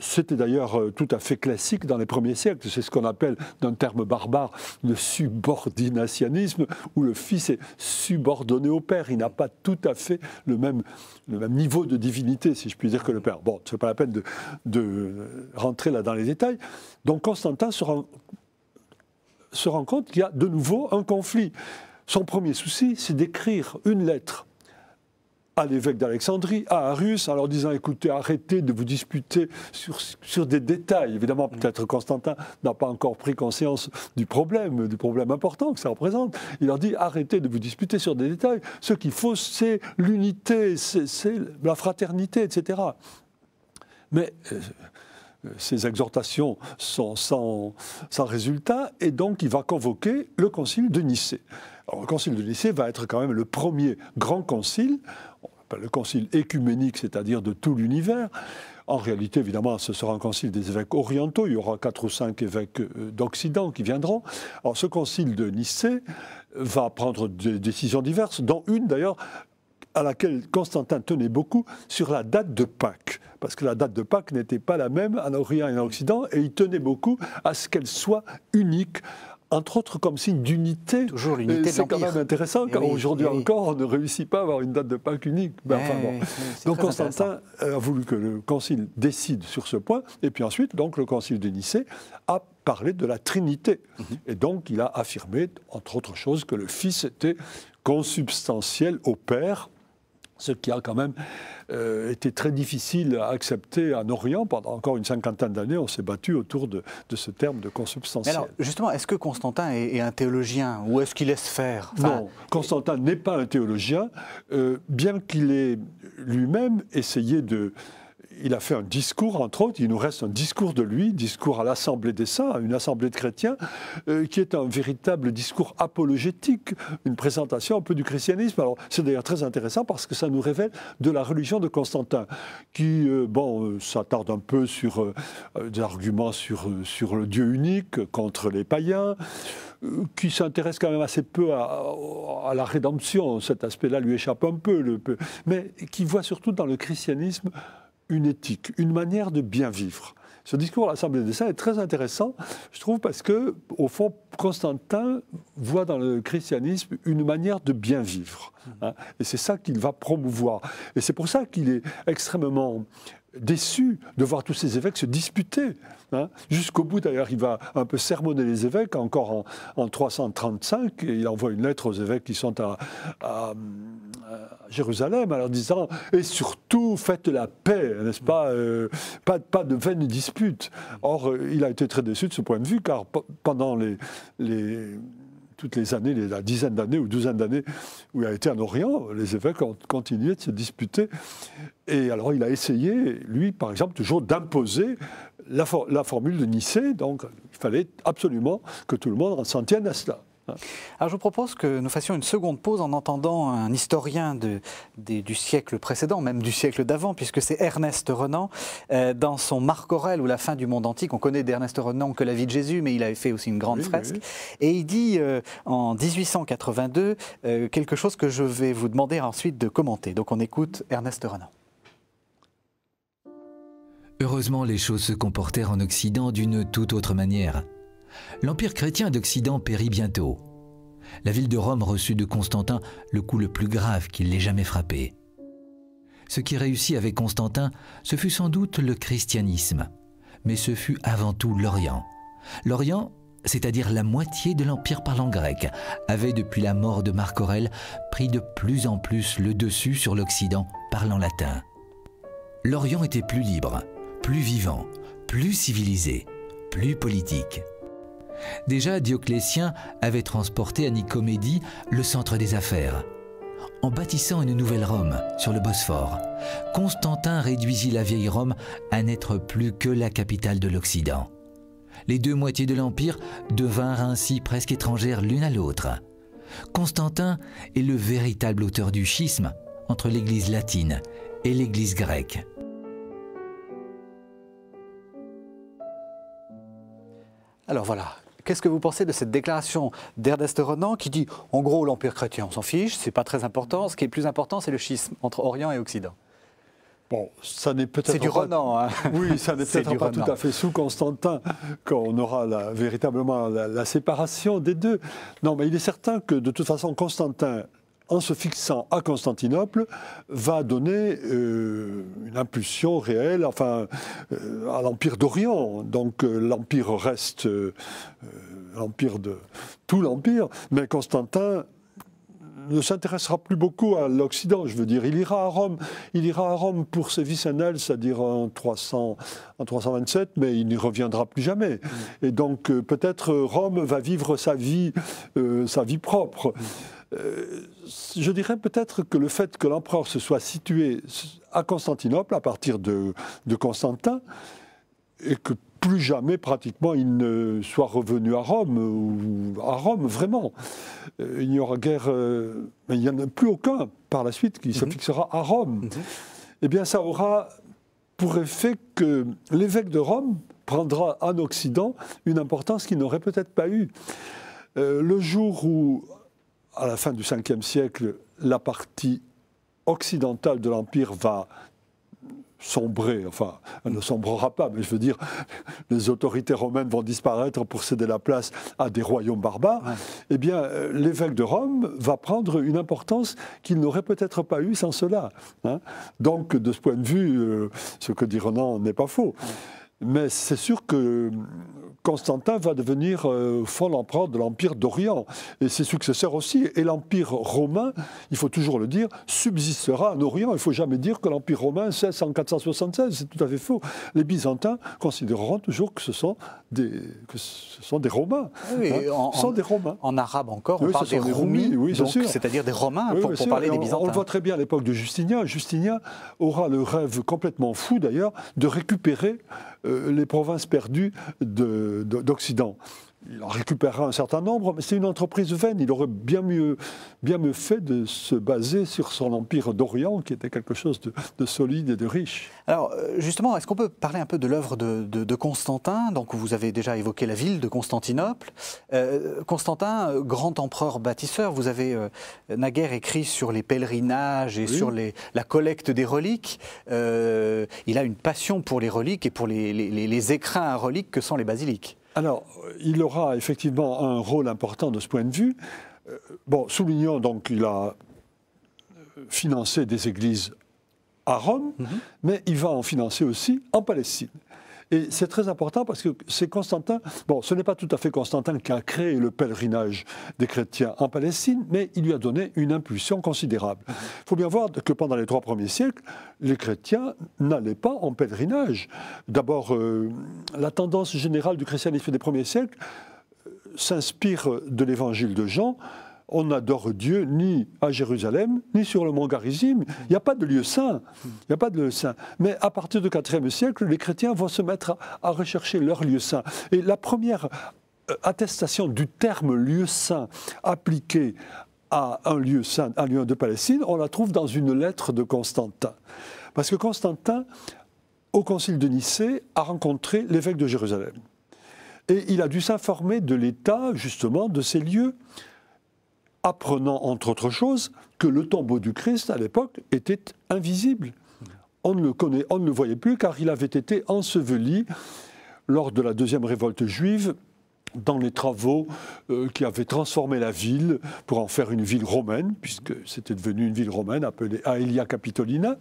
C'était d'ailleurs euh, tout à fait classique dans les premiers siècles, c'est ce qu'on appelle d'un terme barbare le subordinationnisme, où le fils est subordonné au père, il n'a pas tout à fait le même, niveau de divinité, si je puis dire, que le père. Bon, n'est pas la peine de, rentrer là dans les détails. Donc Constantin se se rend compte qu'il y a de nouveau un conflit. Son premier souci, c'est d'écrire une lettre à l'évêque d'Alexandrie, à Arus, en leur disant écoutez, arrêtez de vous disputer sur, des détails. Évidemment, mm. peut-être Constantin n'a pas encore pris conscience du problème, du problème important que ça représente. Il leur dit arrêtez de vous disputer sur des détails. Ce qu'il faut, c'est l'unité, c'est la fraternité, etc. Mais. Euh, euh, ces exhortations sont sans résultat, et donc il va convoquer le concile de Nicée le concile de Nicée va être quand même le premier grand concile, le concile écuménique, c'est-à-dire de tout l'univers. En réalité, évidemment, ce sera un concile des évêques orientaux. Il y aura quatre ou cinq évêques euh, d'Occident qui viendront. Alors, ce concile de Nicée va prendre des décisions diverses, dont une d'ailleurs à laquelle Constantin tenait beaucoup sur la date de Pâques, parce que la date de Pâques n'était pas la même en Orient et en Occident, et il tenait beaucoup à ce qu'elle soit unique entre autres comme signe d'unité. Toujours l'unité C'est quand même intéressant, car eh aujourd'hui eh encore, on ne réussit pas à avoir une date de Pâques unique. Ben, eh donc Constantin a voulu que le Concile décide sur ce point, et puis ensuite, donc, le Concile de Nicée a parlé de la Trinité. Mhm. Et donc, il a affirmé, entre autres choses, que le Fils était consubstantiel au Père, ce qui a quand même euh, été très difficile à accepter en Orient. Pendant encore une cinquantaine d'années, on s'est battu autour de, ce terme de consubstantiel. Mais alors, justement, est-ce que Constantin est, un théologien ou est-ce qu'il laisse faire Non, Constantin n'est pas un théologien, euh, bien qu'il ait lui-même essayé de, il a fait un discours, entre autres, il nous reste un discours de lui, discours à l'Assemblée des Saints, à une assemblée de chrétiens, euh, qui est un véritable discours apologétique, une présentation un peu du christianisme. Alors, c'est d'ailleurs très intéressant parce que ça nous révèle de la religion de Constantin, qui, euh, bon, ça euh, s'attarde un peu sur des arguments sur, sur le Dieu unique contre les païens, qui s'intéresse quand même assez peu à, la rédemption. Cet aspect-là lui échappe un peu, peu, mais qui voit surtout dans le christianisme une éthique, une manière de bien vivre. Ce discours à l'Assemblée des Saints est très intéressant, je trouve, parce que, au fond, Constantin voit dans le christianisme une manière de bien vivre. Hein. et c'est ça qu'il va promouvoir. Et c'est pour ça qu'il est extrêmement déçu de voir tous ces évêques se disputer. Hein. Jusqu'au bout, d'ailleurs, il va un peu sermonner les évêques. Encore en, 335, et il envoie une lettre aux évêques qui sont à, Jérusalem, en leur disant Et surtout, faites la paix, n'est-ce pas, euh, pas de vaines disputes. Or, euh, il a été très déçu de ce point de vue, car pendant les toutes les années, les, la dizaine d'années ou douzaine d'années où il a été en Orient, les évêques ont continué de se disputer. Et alors il a essayé, lui par exemple, toujours d'imposer la, la formule de Nicée, donc il fallait absolument que tout le monde s'en tienne à cela. Alors ah, je vous propose que nous fassions une seconde pause en entendant un historien du siècle précédent, même du siècle d'avant, puisque c'est Ernest Renan, euh, dans son Marc Aurèle ou la fin du monde antique. On connaît d'Ernest Renan que la vie de Jésus, mais il avait fait aussi une grande fresque. Et il dit euh, en 1882 euh, quelque chose que je vais vous demander ensuite de commenter. Donc on écoute Ernest Renan. Heureusement, les choses se comportèrent en Occident d'une toute autre manière. L'Empire chrétien d'Occident périt bientôt. La ville de Rome reçut de Constantin le coup le plus grave qu'il l'ait jamais frappé. Ce qui réussit avec Constantin, ce fut sans doute le christianisme, mais ce fut avant tout l'Orient. L'Orient, c'est-à-dire la moitié de l'Empire parlant grec, avait depuis la mort de Marc Aurèle pris de plus en plus le dessus sur l'Occident parlant latin. L'Orient était plus libre, plus vivant, plus civilisé, plus politique. Déjà, Dioclétien avait transporté à Nicomédie le centre des affaires. En bâtissant une nouvelle Rome sur le Bosphore, Constantin réduisit la vieille Rome à n'être plus que la capitale de l'Occident. Les deux moitiés de l'Empire devinrent ainsi presque étrangères l'une à l'autre. Constantin est le véritable auteur du schisme entre l'Église latine et l'Église grecque. Alors voilà, Qu'est-ce que vous pensez de cette déclaration d'Ernest Renan qui dit en gros l'Empire chrétien, on s'en fiche, c'est pas très important. Ce qui est plus important, c'est le schisme entre Orient et Occident. Bon, ça n'est peut-être. C'est du pas... Renan. Hein. Oui, ça n'est peut-être pas tout à fait sous Constantin quand on aura véritablement la séparation des deux. Non, mais il est certain que de toute façon, Constantin en se fixant à Constantinople, va donner euh, une impulsion réelle enfin, euh, à l'Empire d'Orient. Donc euh, l'Empire reste l'Empire de tout l'Empire, mais Constantin ne s'intéressera plus beaucoup à l'Occident. Je veux dire, il ira à Rome, il ira à Rome pour ses annales c'est-à-dire en, 300, en 327, mais il n'y reviendra plus jamais. Mm. Et donc euh, peut-être euh, Rome va vivre sa vie, euh, sa vie propre. Mm. je dirais peut-être que le fait que l'empereur se soit situé à Constantinople à partir de, de Constantin et que plus jamais pratiquement il ne soit revenu à Rome, ou à Rome vraiment. Euh, il n'y aura guère, euh, il n'y en a plus aucun par la suite qui se mhm. fixera à Rome. Mhm. Eh bien, ça aura pour effet que l'évêque de Rome prendra en Occident une importance qu'il n'aurait peut-être pas eue. Euh, le jour où, à la fin du 5 siècle, la partie occidentale de l'Empire va sombrer, enfin, elle ne sombrera pas, mais je veux dire, les autorités romaines vont disparaître pour céder la place à des royaumes barbares, eh bien, l'évêque de Rome va prendre une importance qu'il n'aurait peut-être pas eue sans cela. Hein. Donc, de ce point de vue, euh, ce que dit Renan n'est pas faux. Mais c'est sûr que Constantin va devenir euh, fort de l'Empire d'Orient et ses successeurs aussi. Et l'Empire romain, il faut toujours le dire, subsistera en Orient. Il ne faut jamais dire que l'Empire romain cesse en 476. C'est tout à fait faux. Les Byzantins considéreront toujours que ce sont des, ah hein. ce sont des Romains. en, sont des Romains. En, arabe encore, on parle des Roumis, c'est-à-dire des Romains pour, parler des Byzantins. On le voit très bien à l'époque de Justinien. Justinien aura le rêve complètement fou d'ailleurs de récupérer euh, les provinces perdues d'Occident il en récupérera un certain nombre, mais c'est une entreprise vaine. Il aurait bien mieux, bien fait de se baser sur son empire d'Orient, qui était quelque chose de, solide et de riche. Alors, euh, justement, est-ce qu'on peut parler un peu de l'œuvre de, Constantin Donc, vous avez déjà évoqué la ville de Constantinople. Euh, Constantin, grand empereur bâtisseur, vous avez euh, naguère écrit sur les pèlerinages et sur la collecte des reliques. il a une passion pour les reliques et pour les, les écrins à reliques que sont les basiliques. Alors, euh, il aura effectivement un rôle important de ce point de vue. Euh, bon, soulignons donc qu'il a euh, financé des églises à Rome, mhm. mais il va en financer aussi en Palestine. Et c'est très important parce que c'est Constantin, bon, ce n'est pas tout à fait Constantin qui a créé le pèlerinage des chrétiens en Palestine, mais il lui a donné une impulsion considérable. Il faut bien voir que pendant les trois premiers siècles, les chrétiens n'allaient pas en pèlerinage. D'abord, euh, la tendance générale du christianisme des premiers siècles euh, s'inspire de l'évangile de Jean, on n'adore Dieu ni à Jérusalem, ni sur le mont Garizim. Il n'y a pas de lieu saint. Il n'y a pas de lieu saint. Mais à partir du IVe siècle, les chrétiens vont se mettre à, rechercher leur lieu saint. Et la première euh, attestation du terme lieu saint appliqué à un lieu saint, un lieu de Palestine, on la trouve dans une lettre de Constantin. Parce que Constantin, au concile de Nicée, a rencontré l'évêque de Jérusalem. Et il a dû s'informer de l'état, justement, de ces lieux apprenant, entre autres choses, que le tombeau du Christ, à l'époque, était invisible. On ne le connaît, on ne voyait plus, car il avait été enseveli lors de la deuxième révolte juive dans les travaux euh, qui avaient transformé la ville pour en faire une ville romaine, puisque c'était devenu une ville romaine appelée Aelia Capitolina.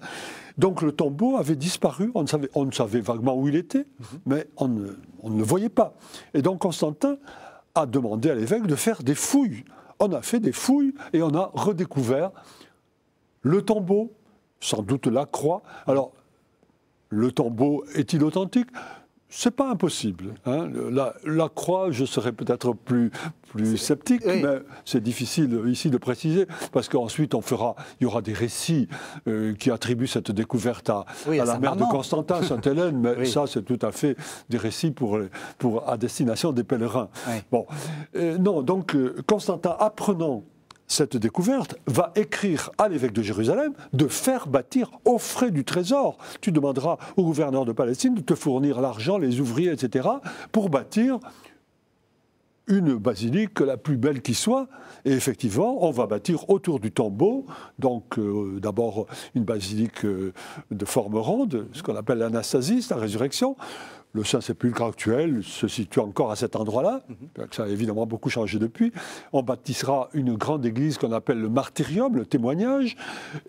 Donc le tombeau avait disparu, on, savait, on savait vaguement où il était, mais on ne, on ne le voyait pas. Et donc Constantin a demandé à l'évêque de faire des fouilles on a fait des fouilles et on a redécouvert le tombeau, sans doute la croix. Alors, le tombeau est-il authentique c'est pas impossible. Hein. La, croix, je serais peut-être plus, plus sceptique, mais c'est difficile ici de préciser, parce qu'ensuite, on fera, il y aura des récits euh, qui attribuent cette découverte à, la mère de Constantin, Sainte-Hélène, mais ça, c'est tout à fait des récits pour, pour, à destination des pèlerins. Bon, euh, non, donc, euh, Constantin, apprenons cette découverte va écrire à l'évêque de Jérusalem de faire bâtir aux frais du trésor. Tu demanderas au gouverneur de Palestine de te fournir l'argent, les ouvriers, etc., pour bâtir une basilique la plus belle qui soit. Et effectivement, on va bâtir autour du tombeau, donc euh, d'abord une basilique euh, de forme ronde, ce qu'on appelle l'anastasie, la résurrection, le saint sépulcre actuel se situe encore à cet endroit-là. Mhm. Ça a évidemment beaucoup changé depuis. On bâtissera une grande église qu'on appelle le martyrium, le témoignage,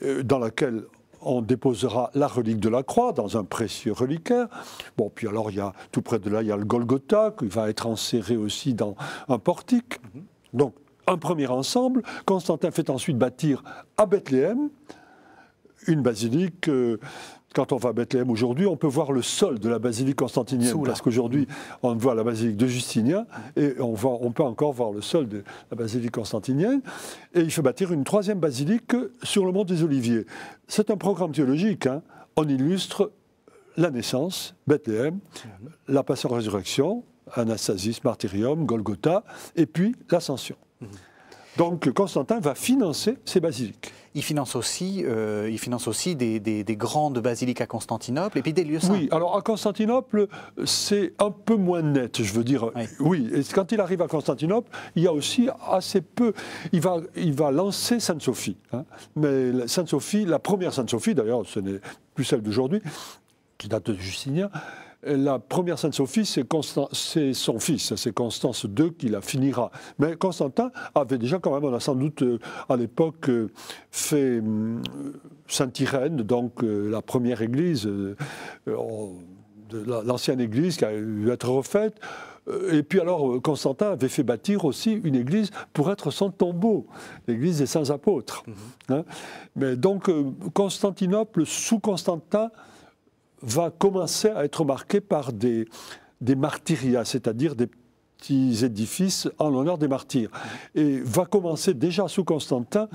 euh, dans laquelle on déposera la relique de la croix dans un précieux reliquaire. Bon, puis alors, il y a, tout près de là, il y a le Golgotha, qui va être enserré aussi dans un portique. Mhm. Donc, un premier ensemble. Constantin fait ensuite bâtir à Bethléem une basilique. Euh, quand on va à Bethléem aujourd'hui, on peut voir le sol de la basilique constantinienne, parce qu'aujourd'hui, on voit la basilique de Justinien, et on, peut encore voir le sol de la basilique constantinienne. Et il fait bâtir une troisième basilique sur le mont des Oliviers. C'est un programme théologique. Hein. On illustre la naissance, Bethléem, mhm. la passion résurrection, Anastasis, martyrium, Golgotha, et puis l'ascension. Mhm. Donc Constantin va financer ses basiliques. Il finance aussi, euh, il finance aussi des, grandes basiliques à Constantinople et puis des lieux saints. Oui, alors à Constantinople, c'est un peu moins net, je veux dire. Oui. et quand il arrive à Constantinople, il y a aussi assez peu. Il va, il va lancer Sainte-Sophie. Hein. Mais Sainte-Sophie, la première Sainte-Sophie, d'ailleurs, ce n'est plus celle d'aujourd'hui, qui date de Justinien, la première sainte Sophie, c'est son fils, c'est Constance II qui la finira. Mais Constantin avait déjà quand même, on a sans doute euh, à l'époque euh, fait hum, euh, Sainte-Irène, donc la première église, l'ancienne église qui a eu être refaite. Et puis alors, Constantin avait fait bâtir aussi une église pour être son tombeau, l'église des saints apôtres. Mhm. Hein. Mais donc, Constantinople, sous Constantin, va commencer à être marqué par des, des martyrias, c'est-à-dire des petits édifices en l'honneur des martyrs. Et va commencer déjà sous Constantin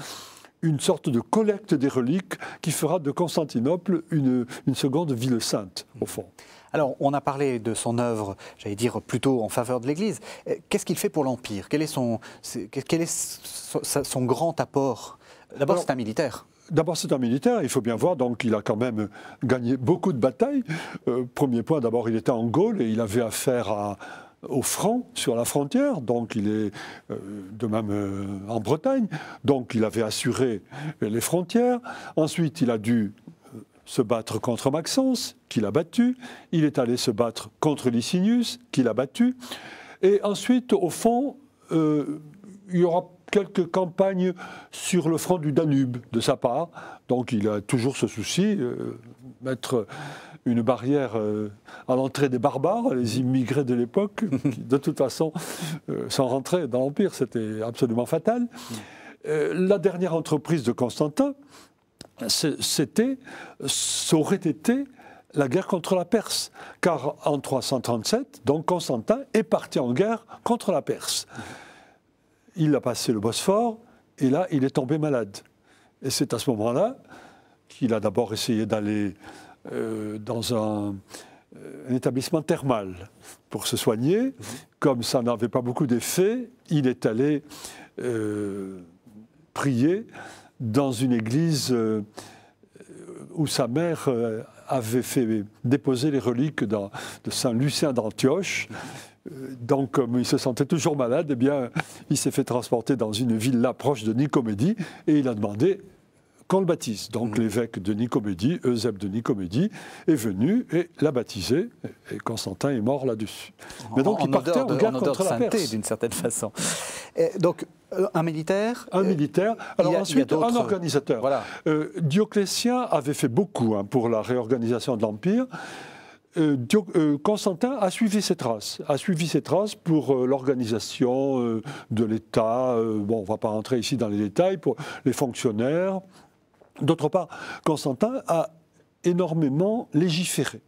une sorte de collecte des reliques qui fera de Constantinople une, seconde ville sainte, au fond. Alors, on a parlé de son œuvre, j'allais dire plutôt en faveur de l'Église. Euh, qu'est-ce qu'il fait pour l'Empire quel est, son, son grand apport D'abord, c'est un militaire. D'abord, c'est un militaire. Il faut bien voir, donc, il a quand même gagné beaucoup de batailles. Euh, premier point, d'abord, il était en Gaule et il avait affaire au aux Francs sur la frontière, donc il est euh, de même euh, en Bretagne, donc il avait assuré les frontières. Ensuite, il a dû se battre contre Maxence, qu'il a battu. Il est allé se battre contre Licinius, qu'il a battu. Et ensuite, au fond, il y aura quelques campagnes sur le front du Danube de sa part. Donc il a toujours ce souci, euh, mettre une barrière euh, à l'entrée des barbares, les mhm. immigrés de l'époque, qui de toute façon, euh, s'en rentraient dans l'Empire, c'était absolument fatal. Mhm. la dernière entreprise de Constantin, c'était, ça aurait été la guerre contre la Perse, car en 337, donc Constantin est parti en guerre contre la Perse. Mhm il a passé le Bosphore et là, il est tombé malade. Et c'est à ce moment-là qu'il a d'abord essayé d'aller euh, dans euh, un, établissement thermal pour se soigner. Mhm. Comme ça n'avait pas beaucoup d'effet, il est allé euh, prier dans une église où sa mère avait fait déposer les reliques de Saint Lucien d'Antioche. Mhm. Euh, donc, comme il se sentait toujours malade, eh bien, il s'est fait transporter dans une villa proche de Nicomédie et il a demandé qu'on le baptise. Donc, mm. l'évêque de Nicomédie, Eusèbe de Nicomédie, est venu et l'a baptisé. Et Constantin est mort là-dessus. Mais donc, il partait en, guerre contre de la d'une certaine façon. donc, euh, un militaire Un euh, militaire. Alors ensuite, un organisateur. Dioclétien avait fait beaucoup hein, pour la réorganisation de l'Empire. Euh, euh, Constantin a suivi ses traces, a suivi ses traces pour euh, l'organisation de l'État. bon, on ne va pas rentrer ici dans les détails pour les fonctionnaires. D'autre part, Constantin a énormément légiféré.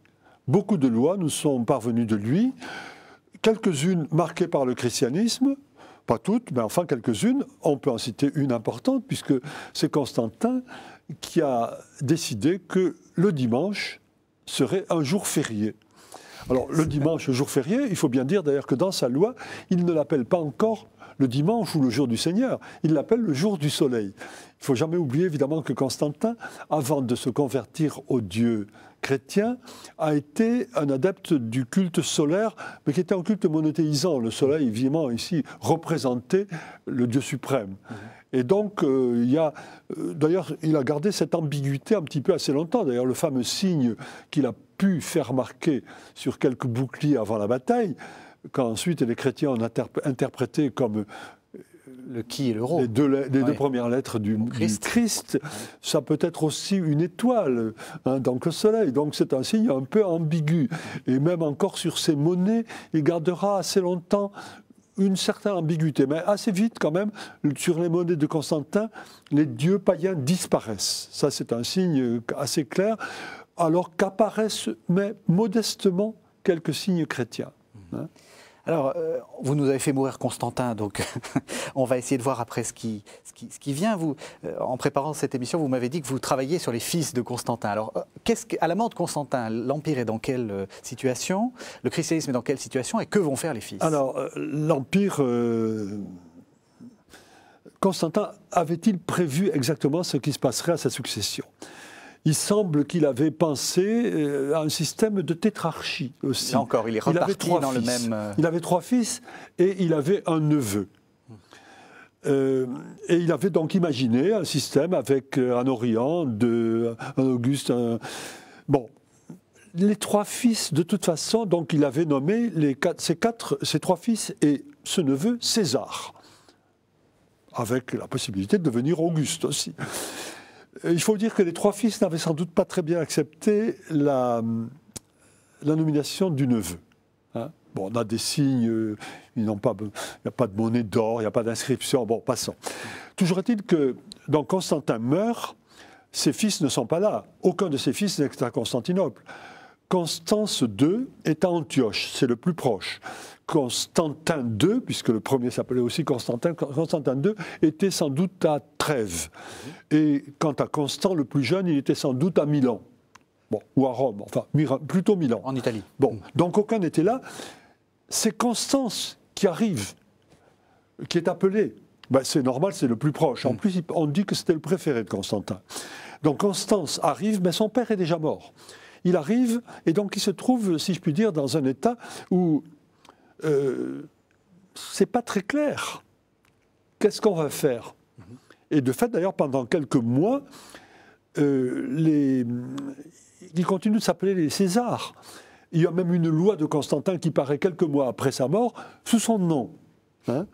Beaucoup de lois nous sont parvenues de lui, quelques-unes marquées par le christianisme, pas toutes, mais enfin quelques-unes. On peut en citer une importante, puisque c'est Constantin qui a décidé que le dimanche, serait un jour férié. Alors le dimanche, jour férié, il faut bien dire d'ailleurs que dans sa loi, il ne l'appelle pas encore le dimanche ou le jour du Seigneur, il l'appelle le jour du soleil. Il faut jamais oublier évidemment que Constantin, avant de se convertir au Dieu chrétien a été un adepte du culte solaire, mais qui était un culte monothéisant. Le soleil, évidemment, ici, représentait le Dieu suprême. Et donc, euh, il y a. Euh, d'ailleurs, il a gardé cette ambiguïté un petit peu assez longtemps. D'ailleurs, le fameux signe qu'il a pu faire marquer sur quelques boucliers avant la bataille, quand ensuite les chrétiens ont interprété comme qui et Les deux, les deux premières lettres du, Christ. Ça peut être aussi une étoile, hein, donc le soleil. Donc c'est un signe un peu ambigu. Et même encore sur ces monnaies, il gardera assez longtemps une certaine ambiguïté. Mais assez vite, quand même, sur les monnaies de Constantin, les dieux païens disparaissent. Ça, c'est un signe assez clair. Alors qu'apparaissent, mais modestement, quelques signes chrétiens. Hein. Mm. Alors, euh, vous nous avez fait mourir Constantin, donc on va essayer de voir après ce qui, vient. Vous, euh, en préparant cette émission, vous m'avez dit que vous travaillez sur les fils de Constantin. Alors, euh, qu'est-ce qu'à la mort de Constantin, l'Empire est dans quelle situation Le christianisme est dans quelle situation Et que vont faire les fils Alors, l'Empire... Constantin avait-il prévu exactement ce qui se passerait à sa succession il semble qu'il avait pensé euh, à un système de tétrarchie aussi. encore, il est avait trois dans fils. le même. Euh, il avait trois fils et il avait un neveu. Euh, et il avait donc imaginé un système avec un Orient, un Auguste. Bon, les trois fils, de toute façon, donc il avait nommé les ces, quatre, ces trois fils et ce neveu César, avec la possibilité de devenir Auguste aussi. Euh, il faut dire que les trois fils n'avaient sans doute pas très bien accepté la, nomination du neveu. Hein. bon, on a des signes, euh, il n'y a pas de monnaie d'or, il n'y a pas d'inscription, bon, passons. Toujours est-il que quand Constantin meurt, ses fils ne sont pas là. Aucun de ses fils n'est à Constantinople. Constance II est à Antioche, c'est le plus proche. Constantin II, puisque le premier s'appelait aussi Constantin, Constantin II était sans doute à Trèves. Et quant à Constant, le plus jeune, il était sans doute à Milan. ou à Rome, enfin plutôt Milan. En Italie. Bon, donc aucun n'était là. C'est Constance qui arrive, qui est appelée. Ben, c'est normal, c'est le plus proche. En mm. plus, on dit que c'était le préféré de Constantin. Donc Constance arrive, mais son père est déjà mort il arrive et donc il se trouve, si je puis dire, dans un état où ce euh, c'est pas très clair. Qu'est-ce qu'on va faire Et de fait, d'ailleurs, pendant quelques mois, euh, les... il continue de s'appeler les Césars. Il y a même une loi de Constantin qui paraît quelques mois après sa mort sous son nom. Hein.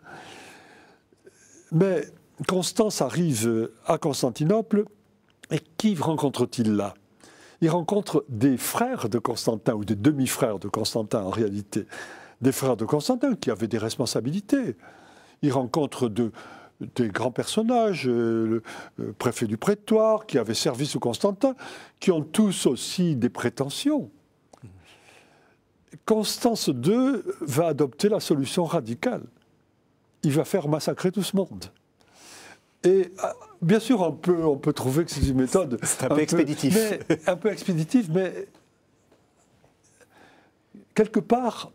Mais Constance arrive à Constantinople et qui rencontre-t-il là il rencontre des frères de Constantin, ou des demi-frères de Constantin en réalité, des frères de Constantin qui avaient des responsabilités. Il rencontre des grands personnages, euh, le euh, préfet du prétoire, qui avait servi sous Constantin, qui ont tous aussi des prétentions. Constance II va adopter la solution radicale. Il va faire massacrer tout ce monde. Et ah, bien sûr, on peut, trouver que c'est une méthode. un, peu expéditif. un peu expéditif, mais quelque part,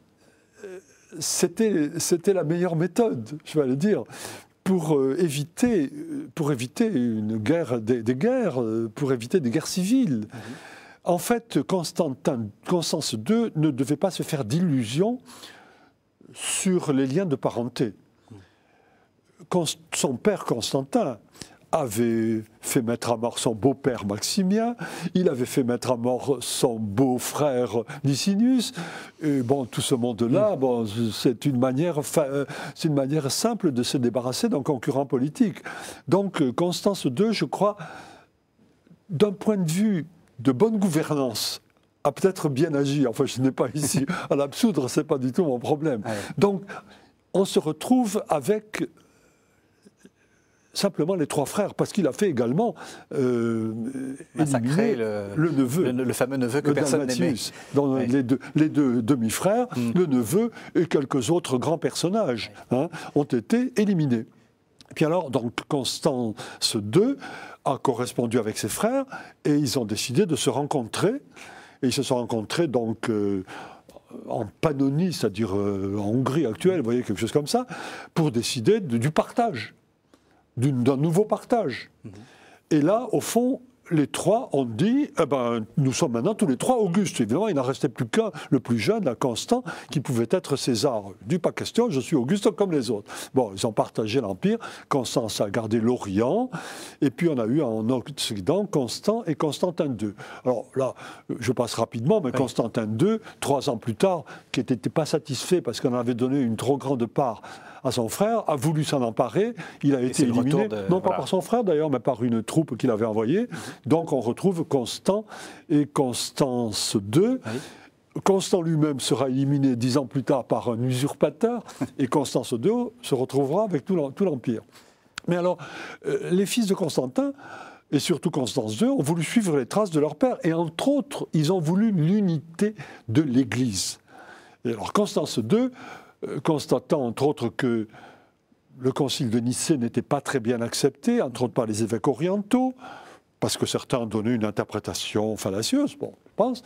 euh, c'était la meilleure méthode, je vais le dire, pour euh, éviter, euh, pour éviter une guerre, des, guerres, pour éviter des guerres civiles. Mhm. En fait, Constantin, Constance II ne devait pas se faire d'illusions sur les liens de parenté son père Constantin avait fait mettre à mort son beau-père Maximien, il avait fait mettre à mort son beau-frère Licinius. Et bon, tout ce monde-là, mm. bon, c'est une manière, euh, c'est une manière simple de se débarrasser d'un concurrent politique. Donc euh, Constance II, je crois, d'un point de vue de bonne gouvernance, a peut-être bien agi. Enfin, je n'ai pas ici à l'absoudre, c'est pas du tout mon problème. Donc, on se retrouve avec simplement les trois frères, parce qu'il a fait également euh, éliminer le, neveu. Le, fameux neveu que personne n'aimait. Dans les deux, demi-frères, mm. le neveu et quelques autres grands personnages hein, ont été éliminés. Puis alors, donc Constance II a correspondu avec ses frères et ils ont décidé de se rencontrer. Et ils se sont rencontrés donc euh, en Pannonie, c'est-à-dire euh, en Hongrie actuelle, vous voyez, quelque chose comme ça, pour décider du partage d'un nouveau partage. Mhm. Et là, au fond, les trois ont dit, eh ben, nous sommes maintenant tous les trois Augustes. Évidemment, il n'en restait plus qu'un, le plus jeune, la Constant, qui pouvait être César. Du pas question, je suis Auguste comme les autres. Bon, ils ont partagé l'Empire. Constance a gardé l'Orient. Et puis, on a eu en Occident Constant et Constantin II. Alors là, je passe rapidement, mais Constantin II, trois ans plus tard, qui n'était pas satisfait parce qu'on avait donné une trop grande part à son frère, a voulu s'en emparer, il a été éliminé, non pas par son frère d'ailleurs, mais par une troupe qu'il avait envoyée. Mhm. Donc on retrouve Constant et Constance II. Constant lui-même sera éliminé dix ans plus tard par un usurpateur, et Constance II se retrouvera avec tout l'Empire. Mais alors, euh, les fils de Constantin, et surtout Constance II, ont voulu suivre les traces de leur père, et entre autres, ils ont voulu l'unité de l'Église. Et alors Constance II euh, constatant entre autres que le concile de Nicée n'était pas très bien accepté, entre autres par les évêques orientaux, parce que certains ont donné une interprétation fallacieuse, bon, je pense,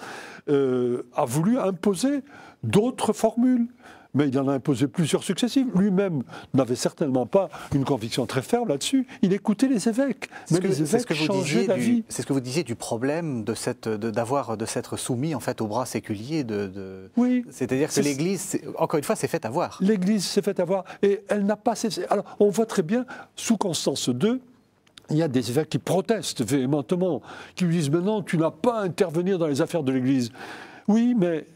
euh, a voulu imposer d'autres formules mais il en a imposé plusieurs successives. Lui-même n'avait certainement pas une conviction très ferme là-dessus. Il écoutait les évêques. Mais les évêques changeaient d'avis. C'est ce que vous disiez du problème de cette, d'avoir, de s'être soumis en fait au bras séculier. De, Oui. C'est-à-dire que l'Église, encore une fois, s'est faite avoir. L'Église s'est fait avoir et elle n'a pas cessé. Alors, on voit très bien, sous Constance II, il y a des évêques qui protestent véhémentement, qui lui disent Mais non, tu n'as pas à intervenir dans les affaires de l'Église. Oui, mais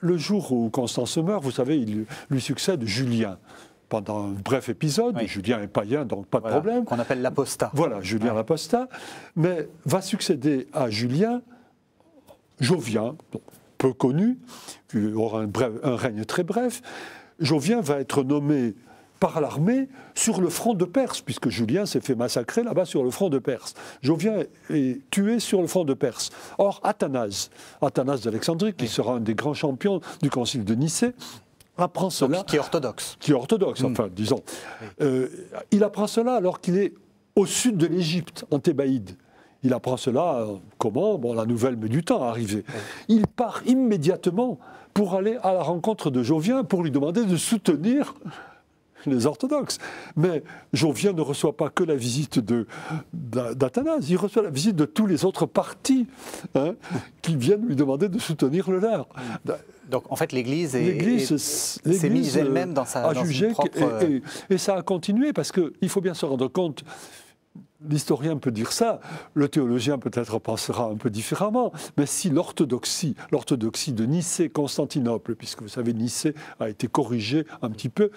le jour où Constance meurt, vous savez, il lui succède Julien pendant un bref épisode. Julien est païen, donc pas de problème. Qu'on appelle l'aposta. Voilà, Julien l'aposta, Mais va succéder à Julien Jovien, peu connu, qui aura un, un règne très bref. Jovien va être nommé par l'armée sur le front de Perse, puisque Julien s'est fait massacrer là-bas sur le front de Perse. Jovien est tué sur le front de Perse. Or, Athanase, Athanase d'Alexandrie, qui sera un des grands champions du concile de Nicée, apprend cela. qui est orthodoxe. Qui est orthodoxe, hmm. enfin, disons. Euh, il apprend cela alors qu'il est au sud de l'Égypte, en Thébaïde. Il apprend cela, euh, comment Bon, la nouvelle met du temps à arriver. Il part immédiatement pour aller à la rencontre de Jovien pour lui demander de soutenir les orthodoxes. Mais Jovien ne reçoit pas que la visite d'Athanase, il reçoit la visite de tous les autres partis hein, qui viennent lui demander de soutenir le leur. Donc en fait l'Église s'est mise euh, elle-même dans sa... A propre... et, ça a continué parce qu'il faut bien se rendre compte L'historien peut dire ça, le théologien peut-être pensera un peu différemment, mais si l'orthodoxie, l'orthodoxie de Nicée-Constantinople, puisque vous savez, Nicée a été corrigée un petit peu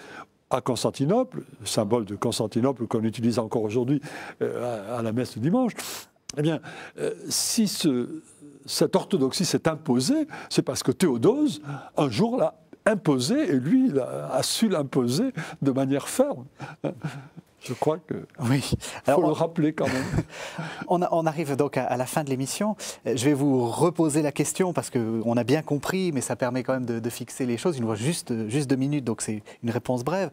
à Constantinople, symbole de Constantinople qu'on utilise encore aujourd'hui euh, à, la messe du dimanche, eh bien, euh, si cette orthodoxie s'est imposée, c'est parce que Théodose, un jour, l'a imposée, et lui, il a su l'imposer de manière ferme. Je crois que. Oui. Alors, faut on... le rappeler quand même. on, arrive donc à, la fin de l'émission. Euh, je vais vous reposer la question parce qu'on a bien compris, mais ça permet quand même de, fixer les choses. Il nous reste juste, juste deux minutes, donc c'est une réponse brève.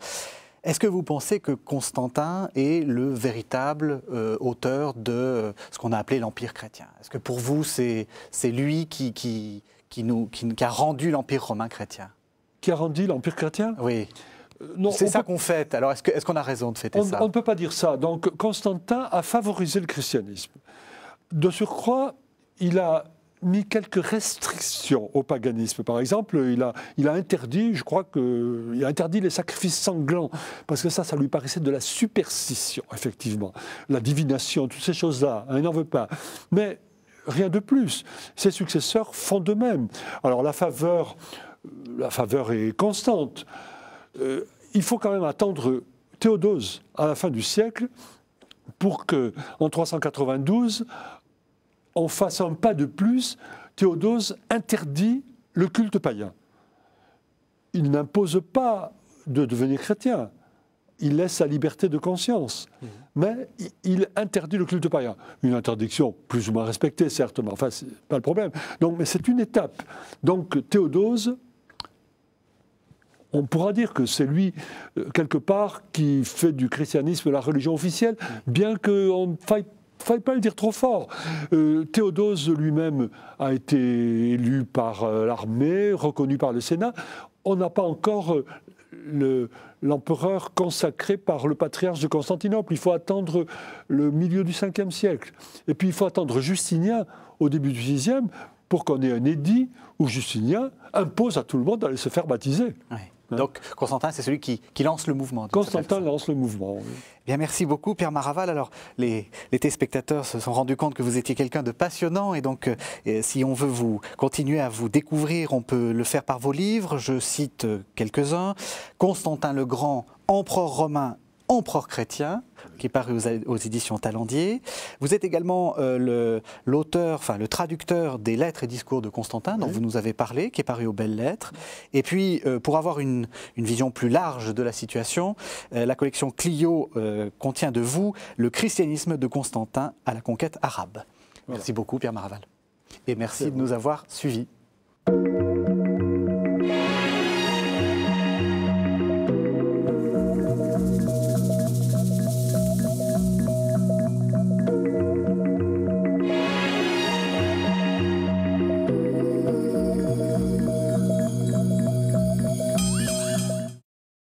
Est-ce que vous pensez que Constantin est le véritable euh, auteur de euh, ce qu'on a appelé l'Empire chrétien Est-ce que pour vous, c'est lui qui, qui, qui, nous, qui, a rendu l'Empire romain chrétien Qui a rendu l'Empire chrétien Oui. Euh, C'est ça qu'on fait. Alors est-ce qu'on a raison de fêter ça On ne peut pas dire ça. Donc Constantin a favorisé le christianisme. De surcroît, il a mis quelques restrictions au paganisme. Par exemple, il a, il a interdit, je crois que, il a interdit les sacrifices sanglants, parce que ça, ça lui paraissait de la superstition, effectivement. La divination, toutes ces choses-là, hein, il n'en veut pas. Mais rien de plus. Ses successeurs font de même. Alors la faveur, la faveur est constante. Euh, il faut quand même attendre Théodose à la fin du siècle pour que, en 392, en fasse un pas de plus. Théodose interdit le culte païen. Il n'impose pas de devenir chrétien. Il laisse sa liberté de conscience. Mmh. Mais il interdit le culte païen. Une interdiction plus ou moins respectée, certes, mais enfin, c'est pas le problème. Donc, mais c'est une étape. Donc, Théodose on pourra dire que c'est lui, euh, quelque part, qui fait du christianisme la religion officielle, bien qu'on ne faille pas le dire trop fort. Euh, Théodose lui-même a été élu par euh, l'armée, reconnu par le Sénat. On n'a pas encore l'empereur consacré par le patriarche de Constantinople. Il faut attendre le milieu du 5e siècle. Et puis il faut attendre Justinien au début du 6e pour qu'on ait un édit où Justinien impose à tout le monde d'aller se faire baptiser. Donc Constantin, c'est celui qui, lance le mouvement. Constantin lance le mouvement. Eh bien, merci beaucoup Pierre Maraval. Alors les, téléspectateurs se sont rendus compte que vous étiez quelqu'un de passionnant et donc euh, si on veut vous continuer à vous découvrir, on peut le faire par vos livres. Je cite euh, quelques-uns. Constantin le Grand, empereur romain, empereur chrétien qui est paru aux, éditions Talendier. Vous êtes également euh, l'auteur, enfin le traducteur des lettres et discours de Constantin, dont vous nous avez parlé, qui est paru aux Belles Lettres. Et puis, euh, pour avoir une, vision plus large de la situation, euh, la collection Clio contient de vous le christianisme de Constantin à la conquête arabe. Merci beaucoup, Pierre Maraval. Et merci de nous avoir suivis.